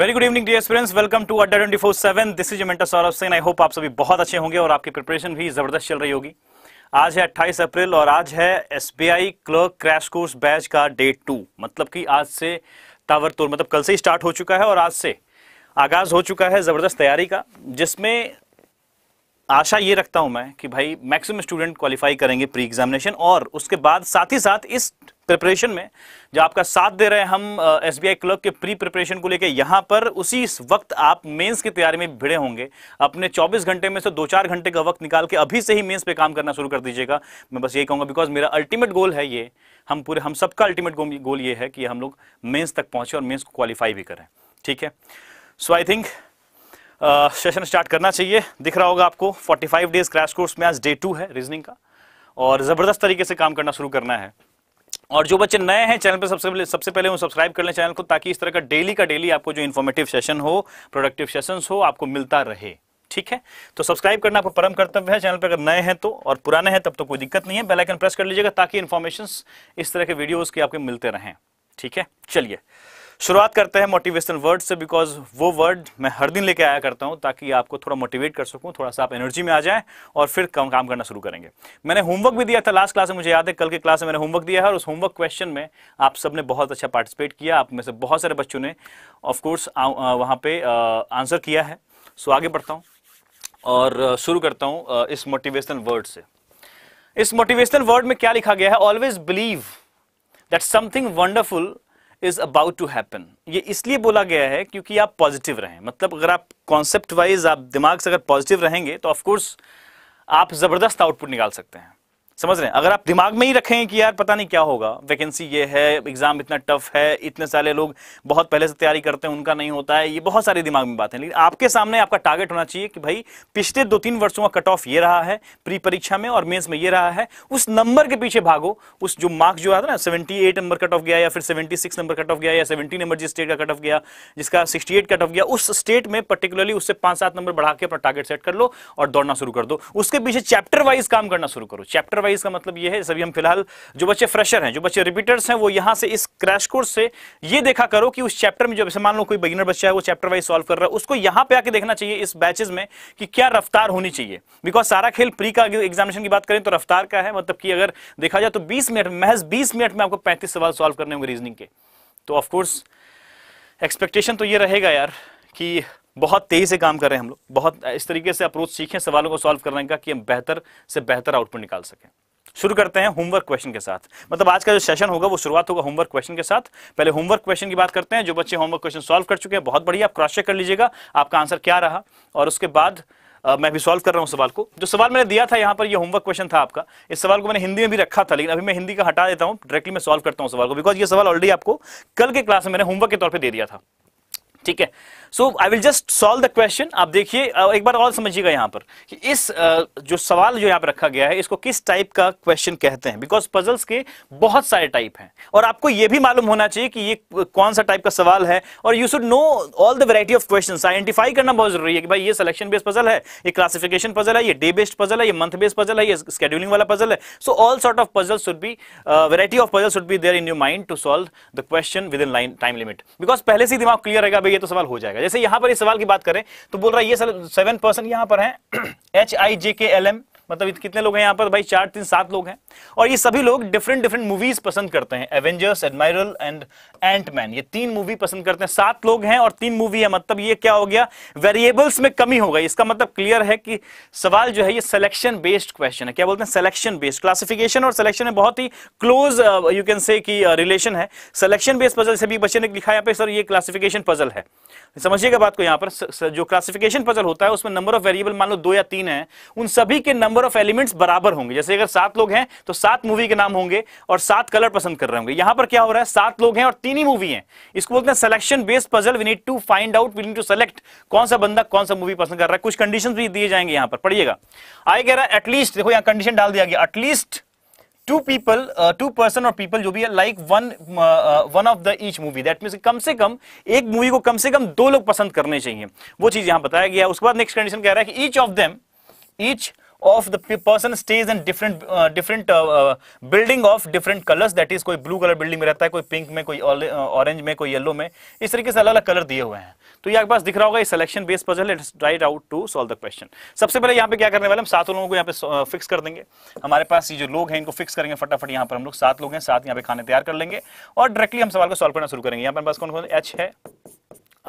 Very good evening dear students welcome to Adda twenty four seven this is mentor Saurabh Singh I hope आप सभी बहुत अच्छे होंगे और आपकी प्रिपरेशन भी जबरदस्त चल रही होगी आज है 28 अप्रैल और आज है SBI clerk crash course batch का डेट टू मतलब कि आज से तावर तोड़ मतलब कल से ही स्टार्ट हो चुका है और आज से आगाज हो चुका है जबरदस्त तैयारी का जिसमें आशा ये रखता हूं मैं कि भाई मैक्सिमम स्टूडेंट क्वालिफाई करेंगे प्री एग्जामिनेशन और उसके बाद साथ ही साथ इस प्रिपरेशन में जो आपका साथ दे रहे हैं हम एस बी आई क्लर्क के प्री प्रिपरेशन को लेकर यहाँ पर उसी वक्त आप मेंस की तैयारी में भिड़े होंगे अपने 24 घंटे में से दो चार घंटे का वक्त निकाल के अभी से ही मेंस पे काम करना शुरू कर दीजिएगा मैं बस यही कहूँगा बिकॉज मेरा अल्टीमेट गोल है ये हम पूरे हम सबका अल्टीमेट गोल ये है कि हम लोग मेन्स तक पहुँचे और मेन्स को क्वालिफाई भी करें ठीक है so I think session start करना चाहिए दिख रहा होगा आपको 45 डेज क्रैश कोर्स में आज डे टू है रीजनिंग का और ज़बरदस्त तरीके से काम करना शुरू करना है और जो बच्चे नए हैं चैनल पर सबसे पहले सबसे पहले वो सब्सक्राइब कर लें चैनल को ताकि इस तरह का डेली का डेली आपको जो इन्फॉर्मेटिव सेशन हो प्रोडक्टिव सेशन हो आपको मिलता रहे ठीक है तो सब्सक्राइब करना आपका परम कर्तव्य है चैनल पर अगर नए हैं तो और पुराने हैं तब तो कोई दिक्कत नहीं है बेलाइकन प्रेस कर लीजिएगा ताकि इन्फॉर्मेशन इस तरह के वीडियोज के आपके मिलते रहें ठीक है चलिए शुरुआत करते हैं मोटिवेशनल वर्ड से बिकॉज वो वर्ड मैं हर दिन लेके आया करता हूँ ताकि आपको थोड़ा मोटिवेट कर सकूँ थोड़ा सा आप एनर्जी में आ जाएं और फिर कम काम करना शुरू करेंगे मैंने होमवर्क भी दिया था लास्ट क्लास में मुझे याद है कल के क्लास में मैंने होमवर्क दिया है और उस होमवर्क क्वेश्चन में आप सबने बहुत अच्छा पार्टिसिपेट किया आप में से बहुत सारे बच्चों ने ऑफकोर्स वहाँ पर आंसर किया है सो आगे बढ़ता हूँ और शुरू करता हूँ इस मोटिवेशनल वर्ड से इस मोटिवेशनल वर्ड में क्या लिखा गया है always believe that something wonderful is about to happen ये इसलिए बोला गया है क्योंकि आप पॉजिटिव रहें मतलब अगर आप कॉन्सेप्ट वाइज आप दिमाग से अगर पॉजिटिव रहेंगे तो ऑफकोर्स आप ज़बरदस्त आउटपुट निकाल सकते हैं समझ रहे हैं अगर आप दिमाग में ही रखें कि यार पता नहीं क्या होगा वैकेंसी ये है एग्जाम इतना टफ है इतने सारे लोग बहुत पहले से तैयारी करते हैं उनका नहीं होता है ये बहुत सारे दिमाग में बातें लेकिन आपके सामने आपका टारगेट होना चाहिए कि भाई पिछले दो तीन वर्षों का कट ऑफ ये रहा है प्री परीक्षा में और मेन्स में ये रहा है उस नंबर के पीछे भागो उस जो मार्क्स जो आता ना सेवेंटी नंबर कट ऑफ गया या फिर सेवेंटी नंबर कट ऑफ गया या सेवेंटी नंबर जिस स्टेट का कट ऑफ गया जिसका सिक्सटी कट ऑफ गया उस स्टेट में पर्टिकुलरली उससे पांच सात नंबर बढ़ा के अपना टारगेट सेट कर लो और दौड़ना शुरू कर दो उसके पीछे चैप्टर वाइज काम करना शुरू करो चैप्टर वाइज भाई इसका मतलब ये है सभी हम फिलहाल जो बच्चे फ्रेशर हैं जो बच्चे रिपीटर्स हैं वो यहाँ से इस क्रैश कोर्स से ये देखा करो कि उस चैप्टर में जो मान लो कोई बिगिनर बच्चा है वो चैप्टर वाइज सॉल्व कर रहा है उसको यहाँ पे आके देखना चाहिए इस बैचेज में कि क्या रफ्तार होनी चाहिए बिकॉज सारा खेल प्री का एग्जामिनेशन की बात करें तो रफ्तार का है मतलब कि अगर देखा जाए तो बीस मिनट महज बीस मिनट में आपको पैंतीस सवाल सॉल्व करने होंगे रीजनिंग के तो ऑफकोर्स एक्सपेक्टेशन तो ये रहेगा यार कि बहुत तेजी से काम कर रहे हैं हम लोग बहुत इस तरीके से अप्रोच सीखें सवालों को सॉल्व करने का कि हम बेहतर से बेहतर आउटपुट निकाल सकें शुरू करते हैं होमवर्क क्वेश्चन के साथ मतलब आज का जो सेशन होगा वो शुरुआत होगा होमवर्क क्वेश्चन के साथ पहले होमवर्क क्वेश्चन की बात करते हैं जो बच्चे होमवर्क क्वेश्चन सॉल्व कर चुके हैं बहुत बढ़िया आप क्रॉस चेक कर लीजिएगा आपका आंसर क्या रहा और उसके बाद Uh, मैं भी सॉल्व कर रहा हूं सवाल को जो सवाल मैंने दिया था यहाँ पर ये यह होमवर्क क्वेश्चन था आपका इस सवाल को मैंने हिंदी में भी रखा था लेकिन अभी मैं हिंदी का हटा देता हूं डायरेक्टली मैं सॉल्व करता हूँ सवाल को बिकॉज ये सवाल ऑलरेडी आपको कल के क्लास में मैंने होमवर्क के तौर पर दे दिया था ठीक है so I will just solve the question आप देखिए एक बार और समझिएगा यहां पर कि इस जो सवाल जो यहां पर रखा गया है इसको किस टाइप का क्वेश्चन कहते हैं बिकॉज पजल्स के बहुत सारे टाइप हैं और आपको यह भी मालूम होना चाहिए कि ये कौन सा टाइप का सवाल है और you should know all the variety of question identify करना बहुत जरूरी है कि भाई ये सिलेक्शन बेस्ड पजल है ये क्लासिफिकेशन पजल है ये डे बेस्ड पजल है ये मंथ बेस्ड पजल है ये स्केड्यूलिंग वाला पजल है so all sort of puzzle should be variety of puzzle should be there in your mind to solve the question within line time limit because पहले से दिमाग clear रहेगा ये तो सवाल हो जाएगा जैसे यहां पर इस सवाल की बात करें तो बोल रहा है ये सेवन पर्सन यहां पर है एच आई जे के एल एम मतलब कितने लोग हैं यहाँ पर भाई चार तीन सात लोग हैं और ये सभी लोग डिफरेंट डिफरेंट मूवीज पसंद करते हैं एवेंजर्स एडमायरल एंड एंटमैन ये तीन मूवी पसंद करते हैं सात लोग हैं और तीन मूवी है मतलब ये क्या हो गया वेरिएबल्स में कमी हो गई इसका मतलब क्लियर है कि सवाल जो है ये सिलेक्शन बेस्ड क्वेश्चन है क्या बोलते हैं सिलेक्शन बेस्ड क्लासिफिकेशन और सिलेक्शन में बहुत ही क्लोज यू कैन से रिलेशन है सिलेक्शन बेस्ड पजल से भी बच्चे ने लिखा यहाँ पे सर ये क्लासिफिकेशन पजल है समझिएगा बात को यहाँ पर जो क्लासिफिकेशन पजल होता है उसमें नंबर ऑफ वेरिएबल मान लो दो या तीन है उन सभी के नंबर नंबर ऑफ एलिमेंट्स बराबर होंगे जैसे अगर सात लोग हैं तो सात मूवी के नाम होंगे और सात कलर पसंद कर रहे होंगे यहां पर क्या हो रहा है सात लोग हैं और तीन ही मूवी हैं इसको बोलते हैं selection based puzzle we need to find out we need to select कौन सा बंदा कौन सा मूवी पसंद कर रहा है कुछ कंडीशन भी दिए जाएंगे यहां पर पढ़िएगा आई कह रहा है एटलीस्ट देखो यहां कंडीशन डाल दिया गया at least two people two person और पीपल जो भी है like one one of the each movie that mean कम से कम एक मूवी को कम से कम दो लोग पसंद करने चाहिए वो चीज यहां बताया गया उसके बाद नेक्स्ट कंडीशन कह रहा है कि each of them each of the person stays in different uh, different uh, uh, building of different colors कोई ब्लू कलर बिल्डिंग में रहता है कोई पिंक में कोई ऑरेंज uh, में कोई येलो में इस तरीके से अलग अलग कलर दिए हुए हैं तो ये आपके पास दिख रहा होगा ये selection based puzzle it's right out to solve the question सबसे पहले यहाँ पे क्या करने वाले हम सातों लोगों को यहाँ पे फिक्स uh, कर देंगे हमारे पास ये जो लोग हैं इनको फिक्स करेंगे फटाफट यहाँ पर हम लोग सात लोग हैं साथ यहाँ पे खाने तैयार कर लेंगे और डायरेक्टली हम सवाल को सॉल्व करना शुरू करेंगे यहाँ पर पास कौन कौन एच है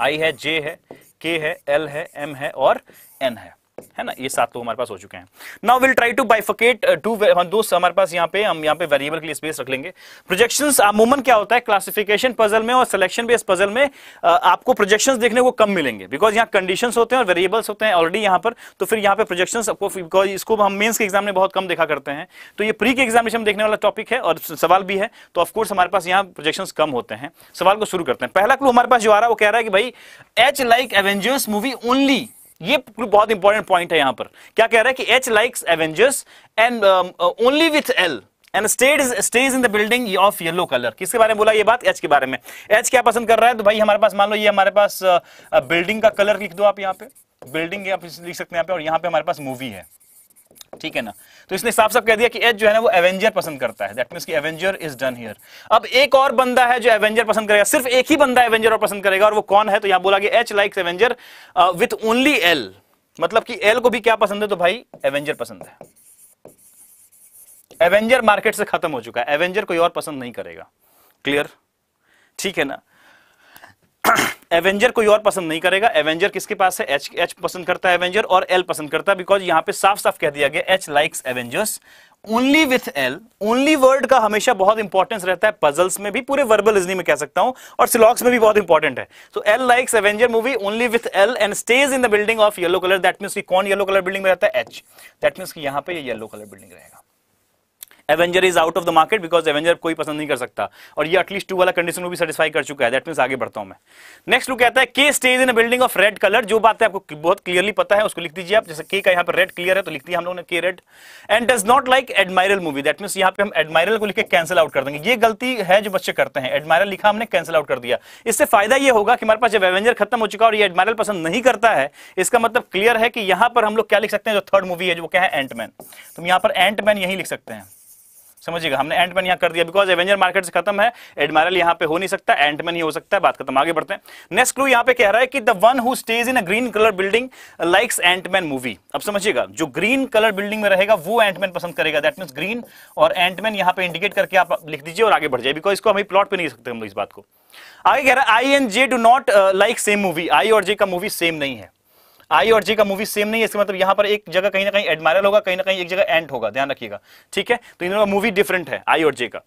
आई है जे है के है एल है एम है और एन है है ना ये सात लोग हमारे पास हो चुके हैं now will try to bifurcate to दो हमारे पास यहाँ पे हम यहाँ पे वेरिएबल के लिए स्पेस रख लेंगे प्रोजेक्शन अमूमन क्या होता है क्लासिफिकेशन पजल में और सिलेक्शन बेस पजल में uh, आपको प्रोजेक्शन देखने को कम मिलेंगे बिकॉज यहाँ कंडीशन होते हैं और वेरिएबल्स होते हैं ऑलरेडी यहाँ पर तो फिर यहाँ पे प्रोजेक्शन बिकॉज इसको हम मेन्स के एग्जाम में बहुत कम देखा करते हैं तो ये प्री के एग्जाम में देखने वाला टॉपिक है और सवाल भी है तो ऑफकोर्स हमारे पास यहाँ प्रोजेक्शन कम होते हैं सवाल को शुरू करते हैं पहला क्लू हमारे पास जो आ रहा है वो कह रहा है कि भाई H like Avengers movie only ये बहुत इंपॉर्टेंट पॉइंट है यहां पर क्या कह रहा है कि H likes Avengers and only with L and stage stage in the building of yellow colour किसके बारे में बोला ये बात एच के बारे में एच क्या पसंद कर रहा है तो भाई हमारे पास मान लो ये हमारे पास बिल्डिंग uh, uh, का कलर लिख दो आप यहाँ पे बिल्डिंग आप लिख सकते हैं यहाँ पे और यहाँ पे हमारे पास मूवी है ठीक है ना तो इसने साफ साफ कह दिया कि एज जो है ना वो एवेंजर पसंद करता है दैट मीन्स कि एवेंजर इज डन हियर अब एक और बंदा है जो एवेंजर पसंद करेगा सिर्फ एक ही बंदा एवेंजर और पसंद करेगा और वो कौन है तो यहां बोला कि H likes Avenger with only L मतलब कि एल को भी क्या पसंद है तो भाई एवेंजर पसंद है एवेंजर मार्केट से खत्म हो चुका है एवेंजर कोई और पसंद नहीं करेगा क्लियर ठीक है ना एवेंजर कोई और पसंद नहीं करेगा एवेंजर किसके पास है एच एच पसंद करता है एवेंजर और एल पसंद करता है बिकॉज यहां पे साफ साफ कह दिया गया H likes Avengers only with L only word का हमेशा बहुत इंपॉर्टेंस रहता है पजल्स में भी पूरे वर्बल रिजनी में कह सकता हूं और सिलॉक्स में भी बहुत इंपॉर्टेंट है तो L likes Avenger movie only with L and stage in the building of yellow colour that means कौन येलो कलर बिल्डिंग में रहता है एच दैट मीन्स कि यहाँ पे येलो कलर बिल्डिंग रहेगा Avenger is out of the market because Avenger कोई पसंद नहीं कर सकता और ये एटलीस्ट टू वाला कंडीशन को भी सेटिस्फाई कर चुका है दैट मीन आगे बढ़ता हूं मैं नेक्स्ट लुक कहता है K stage in building of red colour जो बात है आपको बहुत क्लियरली पता है उसको लिख दीजिए आप जैसे के का यहाँ पर रेड क्लियर है तो लिख दिया हम लोगों ने K red and does not like Admiral movie that mean यहाँ पे हम एडमायरल को लिख कैंसिल आउट कर देंगे ये गलती है जो बच्चे करते हैं एडमायरल लिखा हमने कैंसिल आउट कर दिया इससे फायदा यह होगा कि हमारे पास जब एवेंजर खत्म हो चुका और ये एडमायरल पसंद नहीं करता है इसका मतलब क्लियर है कि यहां पर हम लोग क्या लिख सकते हैं जो थर्ड मूवी है जो क्या है एंटमैन तो हम यहां पर एंटमैन यही लिख सकते हैं समझिएगा हमने एंटमैन यहाँ कर दिया बिकॉज एवेंजर मार्केट से खत्म है एडमायरल यहाँ पे हो नहीं सकता एंटमैन ही हो सकता है बात खत्म आगे बढ़ते हैं नेक्स्ट क्लू यहाँ पे कह रहा है कि the one who stage in a green colour building likes Antman movie अब समझिएगा जो ग्रीन कलर बिल्डिंग में रहेगा वो एंटमैन पसंद करेगा दैट मीन ग्रीन और एंटमैन यहाँ पे इंडिकेट करके आप लिख दीजिए और आगे बढ़ जाए बिकॉज इसको हम प्लॉट पर नहीं सकते हम इस बात को आगे कह रहा है I and J do not like same movie I और जे का मूवी सेम नहीं है आई और जे का मूवी सेम नहीं है इसका मतलब यहाँ पर एक जगह कहीं ना कहीं एडमायरल होगा कहीं ना कहीं एक जगह एंड होगा ध्यान रखिएगा ठीक है तो इन मूवी डिफरेंट है आई और जे का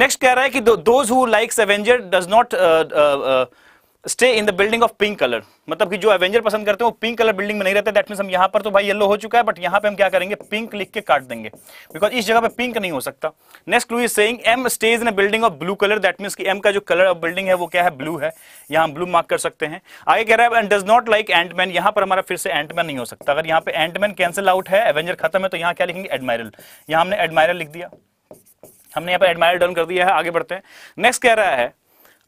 नेक्स्ट कह रहा है कि those who likes Avenger does not stay in the building of pink colour मतलब कि जो एवेंजर पसंद करते हैं वो पिंक कलर बिल्डिंग में नहीं रहते दैट मीन हम यहाँ पर तो भाई येलो हो चुका है बट यहाँ पे हम क्या करेंगे पिंक लिख के काट देंगे बिकॉज इस जगह पे पिंक नहीं हो सकता next clue is saying M stage in building of blue colour that mean की एम का जो कलर ऑफ बिल्डिंग है वो क्या है ब्लू है यहाँ ब्लू मार्क कर सकते हैं आगे कह रहा है and does not like Antman यहाँ पर हमारा फिर से एंटमैन नहीं हो सकता अगर यहाँ पे एंटमैन कैंसिल आउट है एवेंजर खत्म है तो यहाँ क्या लिखेंगे एडमायरल यहाँ हमने एडमायरल लिख दिया हमने यहाँ पर एडमायर डन कर दिया है आगे बढ़ते हैं नेक्स्ट कह रहा है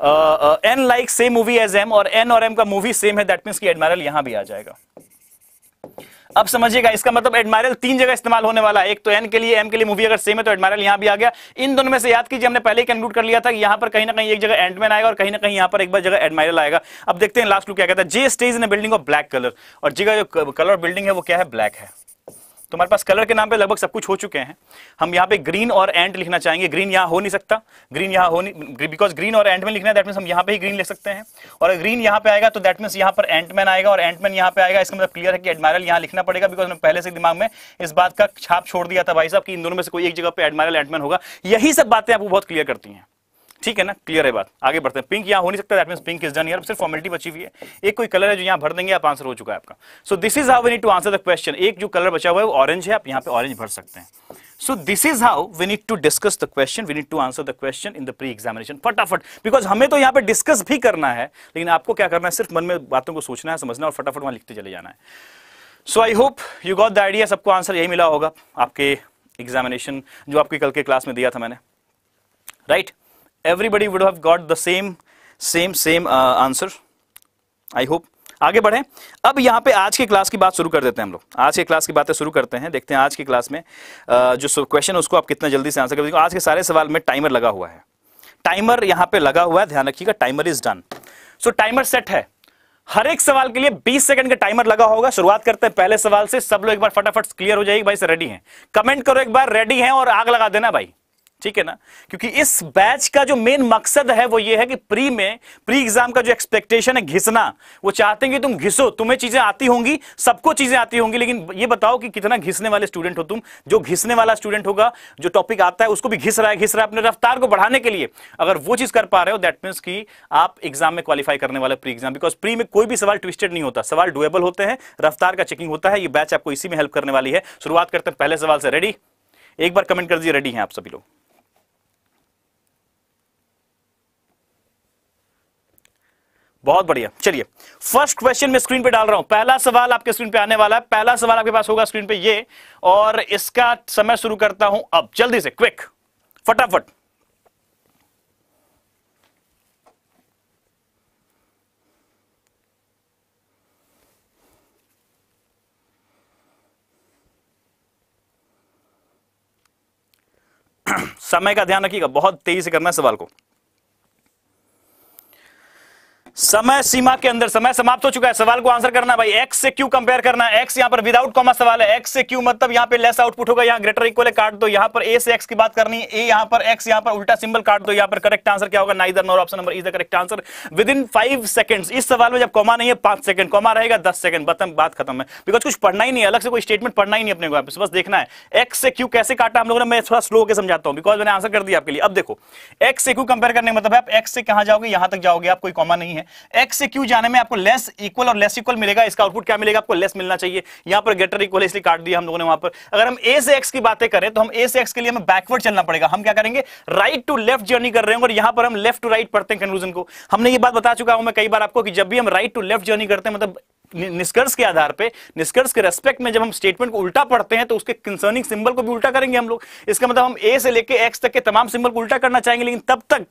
N like same movie as M और एन और एम का मूवी सेम है दैट मीन्स की एडमायरल यहां भी आ जाएगा अब समझिएगा इसका मतलब एडमायरल तीन जगह इस्तेमाल होने वाला है एक तो एन के लिए एम के लिए मूवी अगर सेम है तो एडमायरल यहां भी आ गया इन दोनों में से याद कीजिए हमने पहले कंक्लूड कर लिया था कि यहां पर कहीं ना कहीं एक जगह एंडमैन आएगा और कहीं ना कहीं यहां पर एक बार जगह एडमायरल आएगा अब देखते हैं लास्ट लुक क्या कहता है J stage in building of black colour और जगह जो कलर बिल्डिंग है वो क्या है ब्लैक है तो हमारे पास कलर के नाम पे लगभग सब कुछ हो चुके हैं हम यहाँ पे ग्रीन और एंड लिखना चाहेंगे ग्रीन यहाँ हो नहीं सकता ग्रीन यहाँ हो नहीं बिकॉज ग्रीन और एंड में लिखना है दैट मीन्स हम यहाँ पे ही ग्रीन लिख सकते हैं और ग्रीन यहाँ पे आएगा तो दैट मीन्स यहाँ पर एंटमैन आएगा और एंटमैन यहाँ पे आएगा इसका मतलब क्लियर है कि एडमायरल यहाँ लिखना पड़ेगा बिकॉज हमने पहले से दिमाग में इस बात का छाप छोड़ दिया था भाई साहब कि इन दोनों में से कोई एक जगह पर एडमायरल एंटमैन होगा यही सब बातें आपको बहुत क्लियर करती हैं ठीक है ना क्लियर है बात आगे बढ़ते हैं पिंक यहाँ हो नहीं सकता that mean pink is done यार सिर्फ फॉर्मेलिटी बची हुई है एक कोई कलर है जो यहाँ भर देंगे आप आंसर हो चुका है आपका so this is how we need to answer the question एक जो कलर बचा हुआ है वो ऑरेंज है आप यहाँ पे ऑरेंज भर सकते हैं so this is how we need to discuss the question we need to answer the question in the pre examination फटाफट बिकॉज हमें तो यहाँ पे डिस्कस भी करना है लेकिन आपको क्या करना है सिर्फ मन में बातों को सोचना है समझना और फटाफट वहां लिखते चले जाना है so I hope you got the idea सबको आंसर यही मिला होगा आपके एग्जामिनेशन जो आपके कल के क्लास में दिया था मैंने right right? everybody would have got the same same same uh, answer I hope आगे बढ़े अब यहाँ पे आज के क्लास की बात शुरू कर देते हैं हम लोग आज के क्लास की बातें शुरू करते हैं देखते हैं आज की क्लास में uh, जो क्वेश्चन है उसको आप कितना जल्दी से आंसर कर आज के सारे सवाल में टाइमर लगा हुआ है टाइमर यहाँ पे लगा हुआ है ध्यान रखिएगा timer is done so timer set है हर एक सवाल के लिए बीस सेकंड का टाइमर लगा होगा शुरुआत करते हैं पहले सवाल से सब लोग एक बार फटाफट क्लियर हो जाएगी भाई से रेडी है कमेंट करो एक बार रेडी है और आग लगा देना भाई ठीक है ना क्योंकि इस बैच का जो मेन मकसद है वो ये है कि प्री में प्री एग्जाम का जो एक्सपेक्टेशन है घिसना वो चाहते हैं कि तुम घिसो तुम्हें चीजें आती होंगी सबको चीजें आती होंगी लेकिन ये बताओ कि कितना घिसने वाले स्टूडेंट हो तुम जो घिसने वाला स्टूडेंट होगा जो टॉपिक आता है उसको भी घिस रहा है घिस रहा है अपने रफ्तार को बढ़ाने के लिए अगर वो चीज कर पा रहे हो दैट मीन्स की आप एग्जाम में क्वालिफाई करने वाले प्री एग्जाम बिकॉज प्री में कोई भी सवाल ट्विस्टेड नहीं होता सवाल डुएबल होते हैं रफ्तार का चेकिंग होता है ये बैच आपको इसी में हेल्प करने वाली है शुरुआत करते हैं पहले सवाल से रेडी एक बार कमेंट कर दिए रेडी हैं आप सभी लोग बहुत बढ़िया चलिए फर्स्ट क्वेश्चन मैं स्क्रीन पे डाल रहा हूं पहला सवाल आपके स्क्रीन पे आने वाला है पहला सवाल आपके पास होगा स्क्रीन पे ये और इसका समय शुरू करता हूं अब जल्दी से क्विक फटाफट समय का ध्यान रखिएगा बहुत तेजी से करना है सवाल को समय सीमा के अंदर समय समाप्त हो चुका है सवाल को आंसर करना भाई एक्स से क्यू कंपेयर करना एक्स यहां पर विदाउट कॉमा सवाल है एक्स से क्यू मतलब यहाँ पे लेस आउटपुट होगा यहाँ ग्रेटर इक्वल है काट दो यहाँ पर ए से एक्स की बात करनी है ए यहां पर एक्स यहां पर उल्टा सिंबल काट दो यहां पर करेक्ट आंसर क्या होगा neither nor option number is the correct answer within five second इस सवाल में जब कॉमा नहीं है पांच सेकंड कॉमा रहेगा दस सेकंड बतम बात खत्म है बिकॉज कुछ पढ़ना ही नहीं अलग से कोई स्टेटमेंट पढ़ना ही नहीं अपने को बस देखना है एक्स से क्यू कैसे काटा हम लोगों ने मैं थोड़ा स्लो के समझाता हूँ बिकॉज मैंने आंसर कर दिया आपके लिए अब देखो एक्स से क्यू कंपेयर करने मतलब आप एक्स से कहा जाओगे यहां तक जाओगे आप कोई कॉमा नहीं है एक्स से क्यू जाने में आपको लेस इक्वल और लेस इक्वल मिलेगा इसका आउटपुट क्या मिलेगा आपको लेस मिलना चाहिए यहां पर गेटर इक्वल इसलिए काट दिया हम लोगों ने वहां पर अगर हम ए से एक्स की बातें करें तो हम ए से एक्स के लिए हमें बैकवर्ड चलना पड़ेगा हम क्या करेंगे राइट टू लेफ्ट जर्नी कर रहे हैं और यहां पर हम लेफ्ट टू राइट पढ़ते हैं कंक्लूजन को हमने ये बात बता चुका हूं मैं कई बार आपको कि जब भी हम राइट टू लेफ्ट जर्नी करते हैं मतलब निष्कर्ष के आधार पे निष्कर्ष के रेस्पेक्ट में जब हम स्टेटमेंट को उल्टा पढ़ते हैं तो उसके कंसर्निंग सिंबल को भी उल्टा करेंगे हम लोग इसका मतलब हम ए से लेके एक्स तक के तमाम सिंबल को उल्टा करना चाहेंगे लेकिन तब तक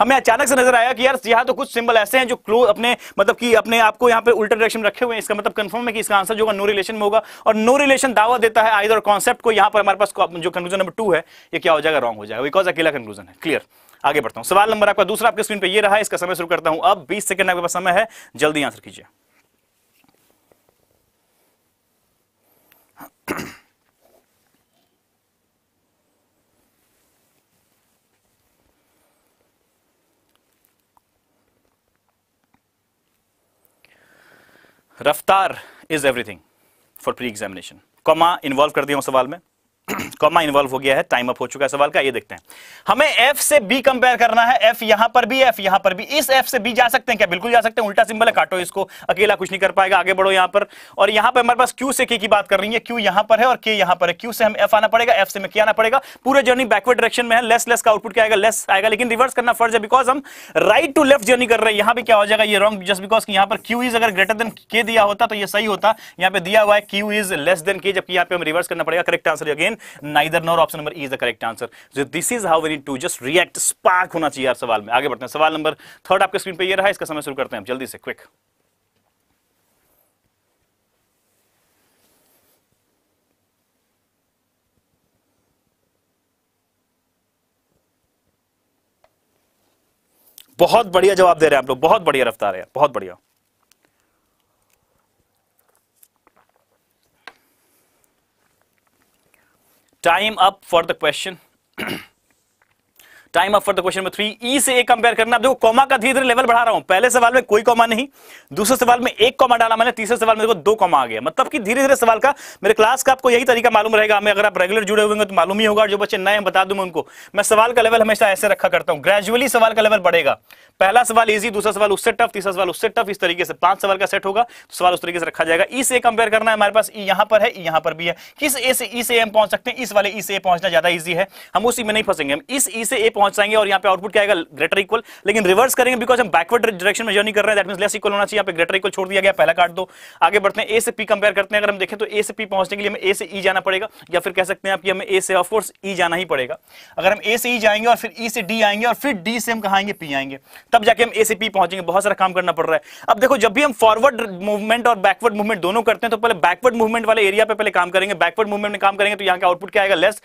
हमें अचानक से नजर आया कि यार यहाँ तो कुछ सिंबल ऐसे हैं जो क्लोज अपने मतलब कि अपने आपको यहाँ पे उल्टा डायरेक्शन रखे हुए हैं इसका मतलब कंफर्म है कि इसका आंसर जो होगा नो रिलेशन में होगा और नो रिलेशन दावा देता है आइदर कॉन्सेप्ट को यहाँ पर हमारे पास जो कंक्लूजन नंबर टू है ये क्या हो जाएगा रॉन्ग हो जाएगा बिकॉज अकेला कंक्लूजन है क्लियर आगे बढ़ता हूँ सवाल नंबर आपका दूसरा आपके स्क्रीन पर यह रहा है इसका समय शुरू करता हूँ अब बीस सेकंड आपके पास समय है जल्दी आंसर कीजिए रफ्तार is everything for pre examination comma involve कर दिया हूं सवाल में कॉमा इन्वॉल्व हो गया है टाइम अप हो चुका है सवाल का ये देखते हैं हमें एफ से बी कंपेयर करना है एफ यहां पर भी एफ यहां पर भी इस एफ से बी जा सकते हैं क्या बिल्कुल जा सकते हैं उल्टा सिंबल है काटो इसको अकेला कुछ नहीं कर पाएगा आगे बढ़ो यहां पर और यहां पर हमारे पास क्यू से के की बात कर रही है क्यू यहां पर है और के यहां पर है क्यू से हम एफ आना पड़ेगा एफ से हमें के आना पड़ेगा पूरे जर्नी बैकवर्ड डायरेक्शन में है लेस लेस का आउटपुट क्या आएगा लेस आएगा लेकिन रिवर्स करना फर्ज है बिकॉज हम राइट टू लेफ्ट जर्नी कर रहे हैं यहां पर क्या हो जाएगा ये रॉन्ग जस्ट बिकॉज यहां पर क्यू इज अगर ग्रेटर देन के दिया होता तो यह सही होता यहां पर दिया हुआ है क्यू इज लेस देन के जबकि यहां पर हम रिवर्स करना पड़ेगा correct answer again again neither nor option number e is the correct answer so this is how we need to just react spark hona chahiye yaar sawal mein aage badhte hain sawal number third aapke screen pe ye raha iska samay shuru karte hain ab jaldi se quick बहुत बढ़िया जवाब दे रहे हैं आप लोग बहुत बढ़िया रफ्तार है बहुत बढ़िया time up for the question time up for the question number three E से ए कंपेयर करना देखो कॉमा का धीरे धीरे लेवल बढ़ा रहा हूं पहले सवाल में कोई कॉमा नहीं दूसरे सवाल में एक कॉमा डाला मैंने तीसरे सवाल में देखो दो कॉमा आ गया मतलब कि धीरे धीरे सवाल का मेरे क्लास का आपको यही तरीका मालूम रहेगा हमें अगर आप रेगुलर जुड़े हुए तो मालूम ही होगा जो बच्चे नए बता दूंगा उनको मैं सवाल का लेवल हमेशा ऐसे रखा करता हूँ ग्रेजुअली सवाल का लेवल बढ़ेगा पहला सवाल ईजी दूसरा सवाल उससे टफ तीसरा सवाल उससे टफ इस तरीके से पांच सवाल का सेट होगा तो सवाल उस तरीके से रखा जाएगा ई e से कंपेयर करना है हमारे पास ई e यहाँ पर है ई e यहाँ पर भी है किस ए से ई से एम पहुंच सकते हैं इस वाले ई से पहुंचना ज्यादा ईजी है हम उसी में नहीं फंसेंगे हम इस ई से ए पहुंच जाएंगे और यहाँ पे आउटपुट क्या आएगा ग्रेटर इक्वल लेकिन रिवर्स करेंगे बिकॉज हम बैकवर्ड डायरेक्शन में जर्नी कर रहे हैं लेस इक्वल होना चाहिए पे ग्रेटर इक्वल छोड़ दिया गया पहला काट दो आगे बढ़ते हैं ए से पी कंपेयर करते हैं अगर हम देखें तो ए से पी पहुंचने के लिए हमें ए से ई e जाना पड़ेगा या फिर कह सकते हैं आपकी हमें ए से ऑफकोर्स ई e जाना ही पड़ेगा अगर हम ए से ई e जाएंगे और फिर ई से डी आएंगे और फिर डी से हम कहा आएंगे पी आएंगे तब जाके हम ए से पी पहुंचेंगे बहुत सारा काम करना पड़ रहा है अब देखो जब भी हम फॉरवर्ड मूवमेंट और बैकवर्ड मूवमेंट दोनों करते हैं तो पहले बैकवर्ड मूवमेंट वाले एरिया पे पहले काम करेंगे बैकवर्ड मूवमेंट में काम करेंगे तो यहाँ का आउटपुट क्या आएगा लेस